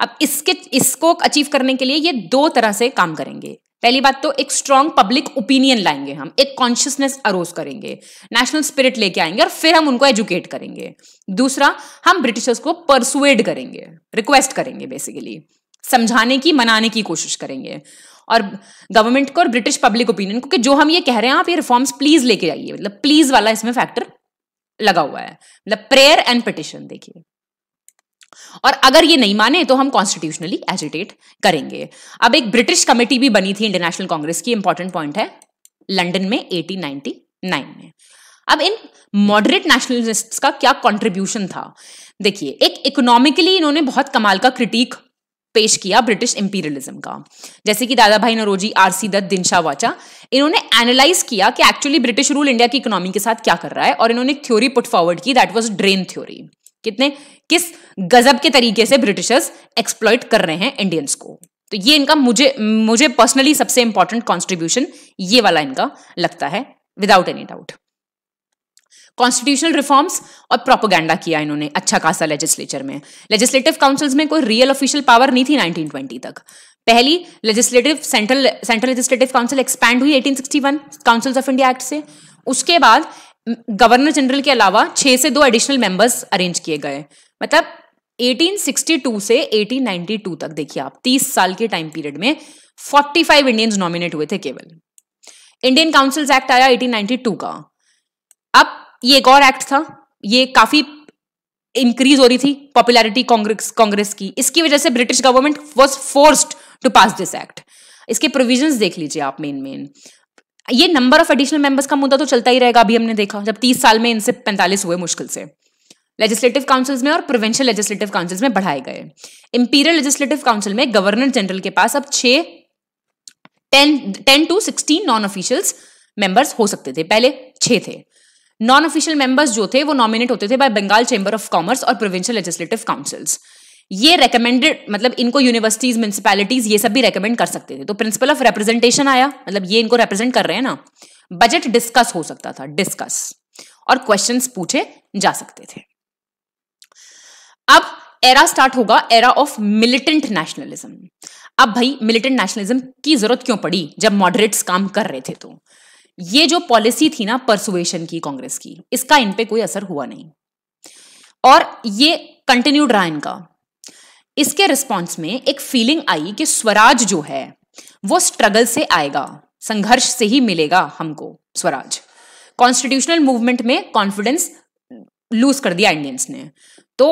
अब इसके इसको अचीव करने के लिए ये दो तरह से काम करेंगे पहली बात तो एक स्ट्रांग पब्लिक ओपिनियन लाएंगे हम एक कॉन्शियसनेस अरोज करेंगे नेशनल स्पिरिट लेके आएंगे और फिर हम उनको एजुकेट करेंगे दूसरा हम ब्रिटिशर्स को परसुएड करेंगे रिक्वेस्ट करेंगे बेसिकली समझाने की मनाने की कोशिश करेंगे और गवर्नमेंट को और ब्रिटिश पब्लिक ओपिनियन को कि जो हम ये कह रहे हैं आप ये रिफॉर्म्स प्लीज लेके आइए मतलब प्लीज वाला इसमें फैक्टर लगा हुआ है मतलब प्रेयर एंड पिटिशन देखिए और अगर ये नहीं माने तो हम कॉन्स्टिट्यूशनली एजिटेट करेंगे अब एक ब्रिटिश कमेटी भी बनी थी इंटरनेशनल कांग्रेस की इंपॉर्टेंट पॉइंट है लंडन में 1899 में अब इन मॉडरेट नेशनलिस्ट का क्या कंट्रीब्यूशन था देखिए एक इकोनॉमिकली इन्होंने बहुत कमाल का क्रिटिक पेश किया ब्रिटिश इंपीरियलिज्म का जैसे कि दादा भाई नरोजी आरसी दत्त दिनशा वाचा इन्होंने एनालाइज किया कि एक्चुअली ब्रिटिश रूल इंडिया की इकोनॉमी के साथ क्या कर रहा है और इन्होंने एक थ्योरी पुट फॉरवर्ड की दैट वॉज ड्रेन थ्योरी कितने किस गजब के तरीके से ब्रिटिशर्स एक्सप्लॉयट कर रहे हैं इंडियंस को तो ये इनका मुझे मुझे पर्सनली सबसे इंपॉर्टेंट कॉन्ट्रीब्यूशन ये वाला इनका लगता है without any doubt constitutional reforms और प्रोपोगंडा किया इन्होंने अच्छा खासा लेजिस्लेचर में लेजिस्लेटिव काउंसिल्स में कोई रियल ऑफिशियल पावर नहीं थी 1920 तक पहली legislative central central legislative council expand हुई 1861 काउंसिल्स ऑफ इंडिया एक्ट से उसके बाद गवर्नर mm, जनरल के अलावा छह से दो एडिशनल मेंबर्स अरेंज किए गए मतलब 1862 से 1892 तक देखिए आप 30 साल के टाइम पीरियड में 45 इंडियंस नॉमिनेट हुए थे केवल इंडियन काउंसिल्स एक्ट आया 1892 का ये एक और एक्ट था ये काफी इंक्रीज हो रही थी पॉपुलैरिटी कांग्रेस कांग्रेस की इसकी वजह से British government was forced to pass this act इसके प्रोविजन देख लीजिए आप मेन मेन ये नंबर ऑफ एडिशनल मेंबर्स का मुद्दा तो चलता ही रहेगा अभी हमने देखा जब तीस साल में इनसे पैंतालीस हुए मुश्किल से लेजिस्लेटिव काउंसिल्स में और प्रोविंशियल लेजिस्लेटिव काउंसिल्स में बढ़ाए गए इंपीरियल लेजिस्लेटिव काउंसिल में गवर्नर जनरल के पास अब छह ten ten to sixteen non officials members हो सकते थे पहले छह थे नॉन ऑफिशियल मेंबर्स जो थे वो नॉमिनेट होते थे by Bengal chamber of commerce और प्रोविंशियल लेजिस्लेटिव काउंसिल्स ये रेकमेंडेड मतलब इनको यूनिवर्सिटीज म्यूनसिपैलिटीज ये सब भी रिकमेंड कर सकते थे तो प्रिंसिपल ऑफ रिप्रेजेंटेशन आया मतलब ये इनको रिप्रेजेंट कर रहे हैं ना बजट डिस्कस हो सकता था डिस्कस और क्वेश्चन पूछे जा सकते थे अब एरा स्टार्ट होगा एरा ऑफ मिलिटेंट नेशनलिज्म अब भाई मिलिटेंट नेशनलिज्म की जरूरत क्यों पड़ी जब मॉडरेट्स काम कर रहे थे तो ये जो पॉलिसी थी ना परसुएशन की कांग्रेस की इसका इन पे कोई असर हुआ नहीं और ये कंटिन्यूड रहा इनका इसके रिस्पॉन्स में एक फीलिंग आई कि स्वराज जो है वो स्ट्रगल से आएगा संघर्ष से ही मिलेगा हमको स्वराज कॉन्स्टिट्यूशनल मूवमेंट में कॉन्फिडेंस लूज कर दिया इंडियंस ने तो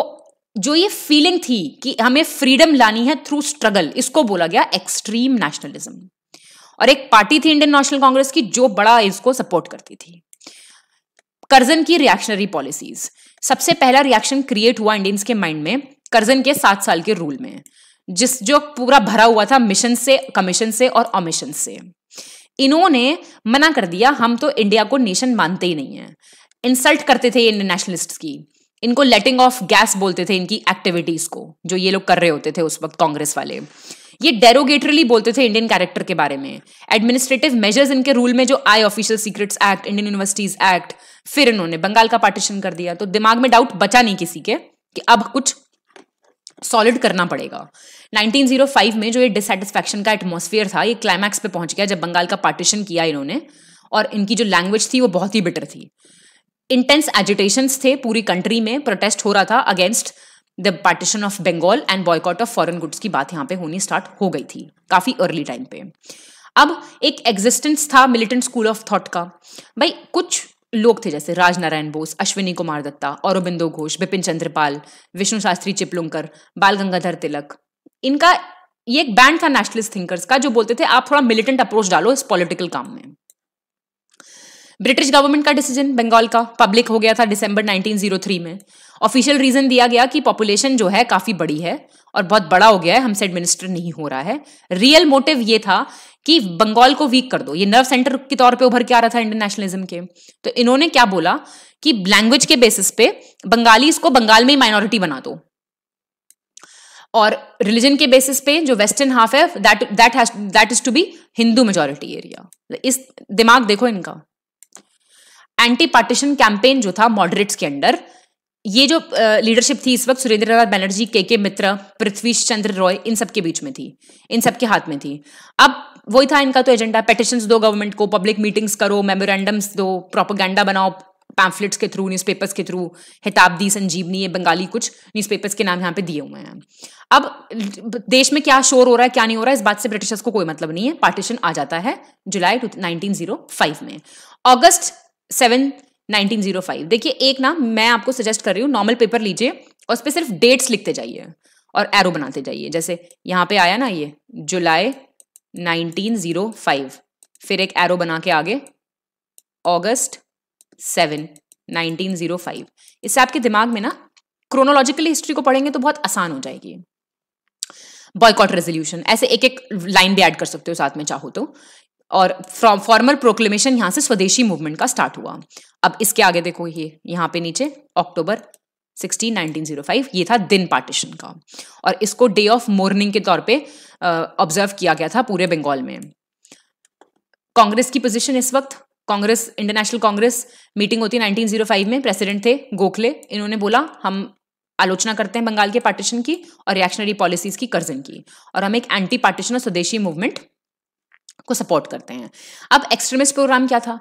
जो ये फीलिंग थी कि हमें फ्रीडम लानी है थ्रू स्ट्रगल इसको बोला गया एक्सट्रीम नेशनलिज्म और एक पार्टी थी इंडियन नेशनल कांग्रेस की जो बड़ा इसको सपोर्ट करती थी करजन की रिएक्शनरी पॉलिसीज सबसे पहला रिएक्शन क्रिएट हुआ इंडियंस के माइंड में करजन के सात साल के रूल में जिस जो पूरा भरा हुआ था मिशन से कमीशन से और अमिशन से इन्होंने मना कर दिया हम तो इंडिया को नेशन मानते ही नहीं है इंसल्ट करते थे इंडियन नेशनलिस्ट की इनको लेटिंग ऑफ गैस बोलते थे इनकी एक्टिविटीज को जो ये लोग कर रहे होते थे उस वक्त कांग्रेस वाले ये डेरोगेटरली बोलते थे इंडियन कैरेक्टर के बारे में एडमिनिस्ट्रेटिव मेजर्स इनके रूल में जो आए official secrets act Indian universities act फिर इन्होंने बंगाल का पार्टीशन कर दिया तो दिमाग में डाउट बचा नहीं किसी के कि अब कुछ सॉलिड करना पड़ेगा 1905 में जो ये डिससेटिस्फैक्शन का एटमोसफियर था ये क्लाइमैक्स पे पहुंच गया जब बंगाल का पार्टीशन किया इन्होंने और इनकी जो लैंग्वेज थी वो बहुत ही बिटर थी इंटेंस एजिटेशंस थे पूरी कंट्री में प्रोटेस्ट हो रहा था against the partition of Bengal and boycott of foreign goods की बात यहाँ पे होनी स्टार्ट हो गई थी काफी अर्ली टाइम पे अब एक एग्जिस्टेंस था मिलिटेंट स्कूल ऑफ थॉट का भाई कुछ लोग थे जैसे राजनारायण बोस अश्विनी कुमार दत्ता औरबिंदो घोष बिपिन चंद्रपाल विष्णु शास्त्री चिपलुंकर बाल गंगाधर तिलक इनका ये एक बैंड था नेशनलिस्ट थिंकर्स का जो बोलते थे आप थोड़ा मिलिटेंट अप्रोच डालो इस पॉलिटिकल काम में ब्रिटिश गवर्नमेंट का डिसीजन बंगाल का पब्लिक हो गया था दिसंबर 1903 में ऑफिशियल रीजन दिया गया कि पॉपुलेशन जो है काफी बड़ी है और बहुत बड़ा हो गया है हमसे एडमिनिस्टर नहीं हो रहा है रियल मोटिव ये था कि बंगाल को वीक कर दो ये नर्व सेंटर के तौर पे उभर के आ रहा था इंडियन नेशनलिज्म के तो इन्होंने क्या बोला कि लैंग्वेज के बेसिस पे बंगाली इसको बंगाल में माइनॉरिटी बना दो और रिलीजन के बेसिस पे जो वेस्टर्न हाफ है that that that is to be Hindu majority area इस दिमाग देखो इनका एंटी पार्टीशन कैंपेन जो था मॉडरेट्स के अंडर ये जो लीडरशिप थी इस वक्त सुरेंद्र नाथ बैनर्जी के के मित्र पृथ्वी चंद्र रॉय इन सबके बीच में थी इन सबके हाथ में थी अब वही था इनका तो एजेंडा पेटिशन दो गवर्नमेंट को पब्लिक मीटिंग्स करो मेमोरेंडम्स दो प्रोपोगंडा बनाओ पैम्फलेट्स के थ्रू न्यूज़पेपर्स के थ्रू हिताब्दी संजीवनी ये बंगाली कुछ न्यूज़पेपर्स के नाम यहाँ पे दिए हुए हैं अब देश में क्या शोर हो रहा है क्या नहीं हो रहा है इस बात से ब्रिटिशर्स को कोई मतलब नहीं है पार्टीशन आ जाता है जुलाई नाइनटीन जीरो फाइव में अगस्त सेवन 1905 देखिए एक ना मैं आपको सजेस्ट कर रही हूँ नॉर्मल पेपर लीजिए और उस पर सिर्फ डेट्स लिखते जाइए और एरो बनाते जाइए जैसे यहाँ पे आया ना ये जुलाई 1905 फिर एक एरो बना के आगे अगस्त 7 1905 इससे आपके दिमाग में ना क्रोनोलॉजिकली हिस्ट्री को पढ़ेंगे तो बहुत आसान हो जाएगी बॉयकॉट रेजोल्यूशन ऐसे एक एक लाइन भी ऐड कर सकते हो साथ में चाहो तो और फॉर्मल प्रोक्लेमेशन यहाँ से स्वदेशी मूवमेंट का स्टार्ट हुआ अब इसके आगे देखो ये यहाँ पे नीचे अक्टूबर 16 1905 ये था दिन पार्टीशन का और इसको डे ऑफ मॉर्निंग के तौर पे ऑब्जर्व किया गया था पूरे बंगाल में कांग्रेस की पोजीशन इस वक्त कांग्रेस इंटरनेशनल कांग्रेस मीटिंग होती है 1905 में प्रेसिडेंट थे गोखले इन्होंने बोला हम आलोचना करते हैं बंगाल के पार्टीशन की और रिएक्शनरी पॉलिसीज की कर्जन की और हम एक एंटी पार्टीशन और स्वदेशी मूवमेंट को सपोर्ट करते हैं अब एक्सट्रीमिस्ट प्रोग्राम क्या था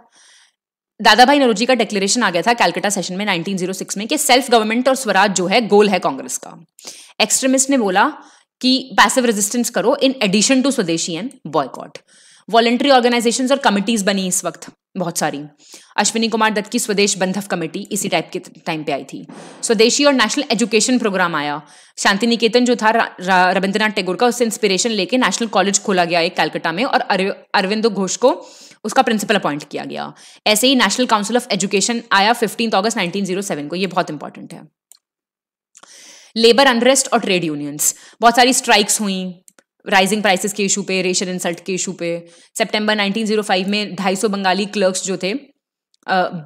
दादा भाई नरोजी का डिक्लेरेशन आ गया था कैलकटा सेशन में 1906 में कि सेल्फ गवर्नमेंट और स्वराज जो है गोल है कांग्रेस का एक्सट्रीमिस्ट ने बोला कि पैसिव रेजिस्टेंस करो in addition to swadeshi and boycott voluntary organisation और कमिटीज बनी इस वक्त बहुत सारी अश्विनी कुमार दत्त की स्वदेश बंधव कमेटी इसी टाइप के टाइम पे आई थी स्वदेशी और नेशनल एजुकेशन प्रोग्राम आया शांति निकेतन जो था रविंद्रनाथ टैगोर का उससे इंस्पिरेशन लेके नेशनल कॉलेज खोला गया एक कैलकटा में और अरविंद घोष को उसका प्रिंसिपल अपॉइंट किया गया ऐसे ही नेशनल काउंसिल ऑफ एजुकेशन आया फिफ्टीन अगस्त नाइनटीन को ये बहुत इंपॉर्टेंट है लेबर अनरेस्ट और ट्रेड यूनियंस बहुत सारी स्ट्राइक्स हुई राइजिंग प्राइसेस के इशू पे रेशन इंसल्ट के इशू पे सितंबर 1905 में 250 बंगाली क्लर्क्स जो थे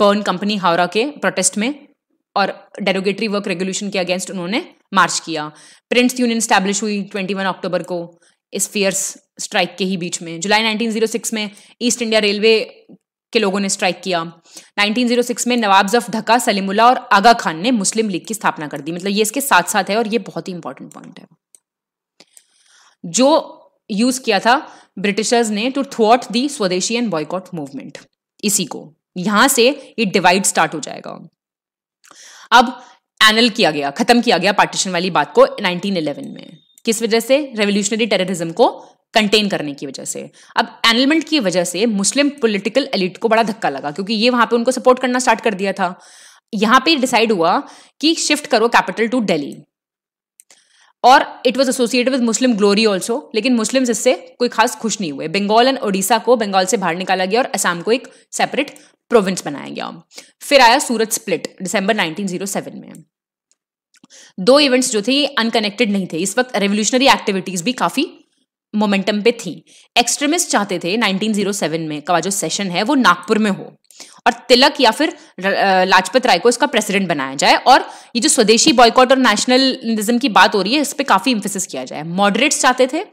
बर्न कंपनी हावरा के प्रोटेस्ट में और डेरोगेटरी वर्क रेगोल्यूशन के अगेंस्ट उन्होंने मार्च किया प्रिंट्स यूनियन स्टैब्लिश हुई 21 अक्टूबर को इस फियर्स स्ट्राइक के ही बीच में जुलाई 1906 में ईस्ट इंडिया रेलवे के लोगों ने स्ट्राइक किया 1906 में नवाब जफ ढका सलीमुल्ला और आगा खान ने मुस्लिम लीग की स्थापना कर दी मतलब ये इसके साथ साथ है और ये बहुत ही इंपॉर्टेंट पॉइंट है जो यूज किया था ब्रिटिशर्स ने टू थ्रॉट दी स्वदेशी एंड बॉयकॉट मूवमेंट इसी को यहां से ये डिवाइड स्टार्ट हो जाएगा अब एनल किया गया खत्म किया गया पार्टीशन वाली बात को 1911 में किस वजह से रेवोल्यूशनरी टेररिज्म को कंटेन करने की वजह से अब एनलमेंट की वजह से मुस्लिम पॉलिटिकल एलिट को बड़ा धक्का लगा क्योंकि ये वहां पे उनको सपोर्ट करना स्टार्ट कर दिया था यहां पे डिसाइड हुआ कि शिफ्ट करो कैपिटल टू दिल्ली और it was associated with Muslim glory also लेकिन मुस्लिम इससे कोई खास खुश नहीं हुए बंगाल एंड ओडिशा को बंगाल से बाहर निकाला गया और असम को एक सेपरेट प्रोविंस बनाया गया फिर आया सूरत स्प्लिट दिसंबर 1907 में दो इवेंट्स जो थे ये अनकनेक्टेड नहीं थे इस वक्त रेवोल्यूशनरी एक्टिविटीज भी काफी मोमेंटम पे थी एक्सट्रीमिस्ट चाहते थे 1907 में का जो सेशन है वो नागपुर में हो और तिलक या फिर लाजपत राय को इसका प्रेसिडेंट बनाया जाए और ये जो स्वदेशी बॉयकॉट और नेशनलिज्म की बात हो रही है इस पर काफी इम्फेसिस किया जाए मॉडरेट्स चाहते थे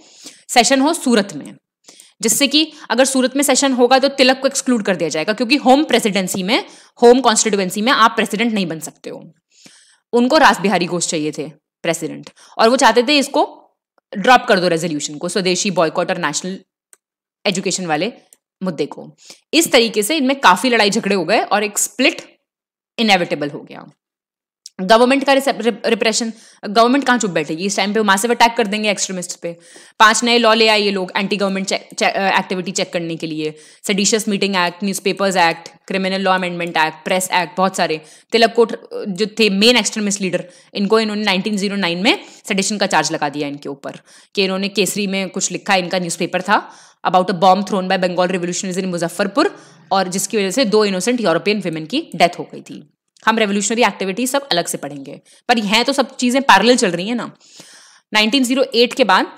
सेशन हो सूरत में जिससे कि अगर सूरत में सेशन होगा तो तिलक को एक्सक्लूड कर दिया जाएगा क्योंकि होम प्रेसिडेंसी में होम कॉन्स्टिट्युएंसी में आप प्रेसिडेंट नहीं बन सकते हो उनको रास बिहारी घोष चाहिए थे प्रेसिडेंट और वो चाहते थे इसको ड्रॉप कर दो रेजोल्यूशन को स्वदेशी बॉयकॉट और नेशनल एजुकेशन वाले मुद्दे को इस तरीके से इनमें काफी लड़ाई झगड़े हो गए और एक स्प्लिट इनएविटेबल हो गया गवर्नमेंट का रिप्रेशन गवर्नमेंट कहाँ चुप बैठेगी इस टाइम पे मासिव अटैक कर देंगे एक्सट्रीमिस्ट पे पांच नए लॉ ले आए ये लोग एंटी गवर्नमेंट एक्टिविटी चेक करने के लिए seditious meeting act newspapers act criminal law amendment act press act बहुत सारे तिलक कोट जो थे मेन एक्सट्रीमिस्ट लीडर इनको इन्होंने नाइनटीन oh में सडिशन का चार्ज लगा दिया इनके ऊपर कि इन्होंने केसरी में कुछ लिखा इनका न्यूज़पेपर था about a bomb thrown by Bengal revolutionaries in Muzaffarpur और जिसकी वजह से दो इनोसेंट यूरोपियन वेमेन की डेथ हो गई थी हम रेवोल्यूशनरी एक्टिविटी सब अलग से पढ़ेंगे पर यह तो सब चीज़ें पैरल चल रही है ना 1908 के बाद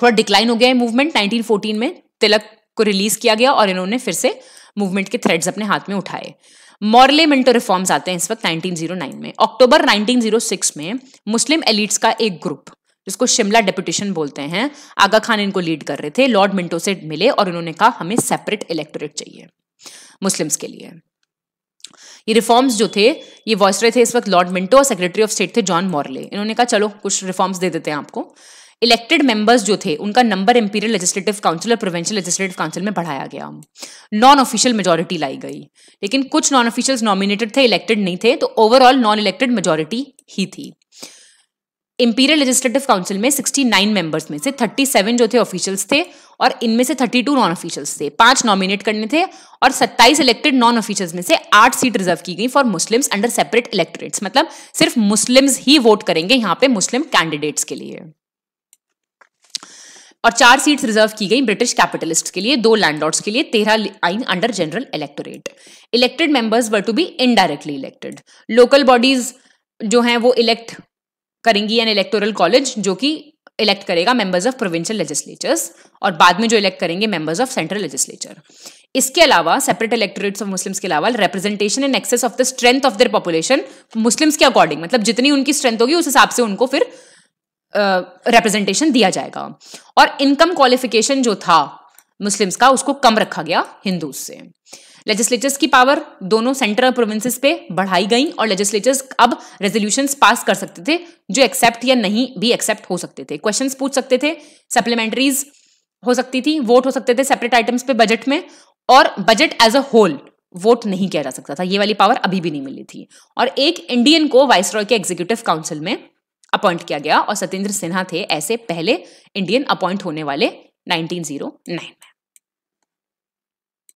थोड़ा डिक्लाइन हो गया है मूवमेंट 1914 में तिलक को रिलीज किया गया और इन्होंने फिर से मूवमेंट के थ्रेड्स अपने हाथ में उठाए मॉरले मिंटो रिफॉर्म्स आते हैं इस वक्त 1909 में अक्टूबर 1906 में मुस्लिम एलिट्स का एक ग्रुप जिसको शिमला डेपुटेशन बोलते हैं आगा खान इनको लीड कर रहे थे लॉर्ड मिंटो से मिले और उन्होंने कहा हमें सेपरेट इलेक्टोरेट चाहिए मुस्लिम्स के लिए ये रिफॉर्म्स जो थे ये वॉइसराय थे इस वक्त लॉर्ड मिंटो और सेक्रेटरी ऑफ स्टेट थे जॉन मॉर्ले इन्होंने कहा चलो कुछ रिफॉर्म्स दे देते हैं आपको इलेक्टेड मेंबर्स जो थे उनका नंबर इंपीरियल लेजिस्लेटिव काउंसिल और प्रोवेंशियल लेजिस्लेटिव काउंसिल में बढ़ाया गया नॉन ऑफिशियल मेजोरिटी लाई गई लेकिन कुछ नॉन ऑफिशियल्स नॉमिनेटेड थे इलेक्टेड नहीं थे तो ओवरऑल नॉन इलेक्टेड मेजोरिटी ही थी इंपीरियल लेजिस्लेटिव काउंसिल में 69 मेंबर्स में से 37 जो थे ऑफिशियल्स थे और इनमें से 32 नॉन ऑफिशियल्स थे पांच नॉमिनेट करने थे और 27 इलेक्टेड नॉन ऑफिशियल्स में से आठ सीट रिजर्व की गई for Muslims under separate electorates मतलब सिर्फ मुस्लिम्स ही वोट करेंगे यहाँ पे मुस्लिम कैंडिडेट्स के लिए और चार सीट्स रिजर्व की गई ब्रिटिश कैपिटलिस्ट के लिए दो लैंडलॉर्ड्स के लिए तेरह आइन under general electorate elected members were to be indirectly elected local bodies जो हैं वो इलेक्ट करेंगी एन इलेक्टोरल कॉलेज जो कि इलेक्ट करेगा मेंबर्स ऑफ प्रोविंशियल लेजिस्लेचर्स और बाद में जो इलेक्ट करेंगे मेंबर्स ऑफ सेंट्रल लेजिस्लेचर इसके अलावा सेपरेट इलेक्टोरेट्स ऑफ मुस्लिम्स के अलावा representation in excess of the strength of their population Muslims के अकॉर्डिंग मतलब जितनी उनकी स्ट्रेंथ होगी उस हिसाब से उनको फिर रिप्रेजेंटेशन uh, दिया जाएगा और इनकम क्वालिफिकेशन जो था मुस्लिम्स का उसको कम रखा गया हिंदू से लेजिस्लेचर्स की पावर दोनों सेंट्रल और प्रोविंसेस पे बढ़ाई गई और लेजिस्लेचर्स अब रेजोल्यूशन पास कर सकते थे जो एक्सेप्ट या नहीं भी एक्सेप्ट हो सकते थे क्वेश्चन पूछ सकते थे सप्लीमेंट्रीज हो सकती थी वोट हो सकते थे सेपरेट आइटम्स पे बजट में और budget as a whole vote नहीं किया जा सकता था ये वाली पावर अभी भी नहीं मिली थी और एक इंडियन को वाइस रॉय के एग्जीक्यूटिव काउंसिल में अपॉइंट किया गया और सत्येंद्र सिन्हा थे ऐसे पहले इंडियन अपॉइंट होने वाले 1909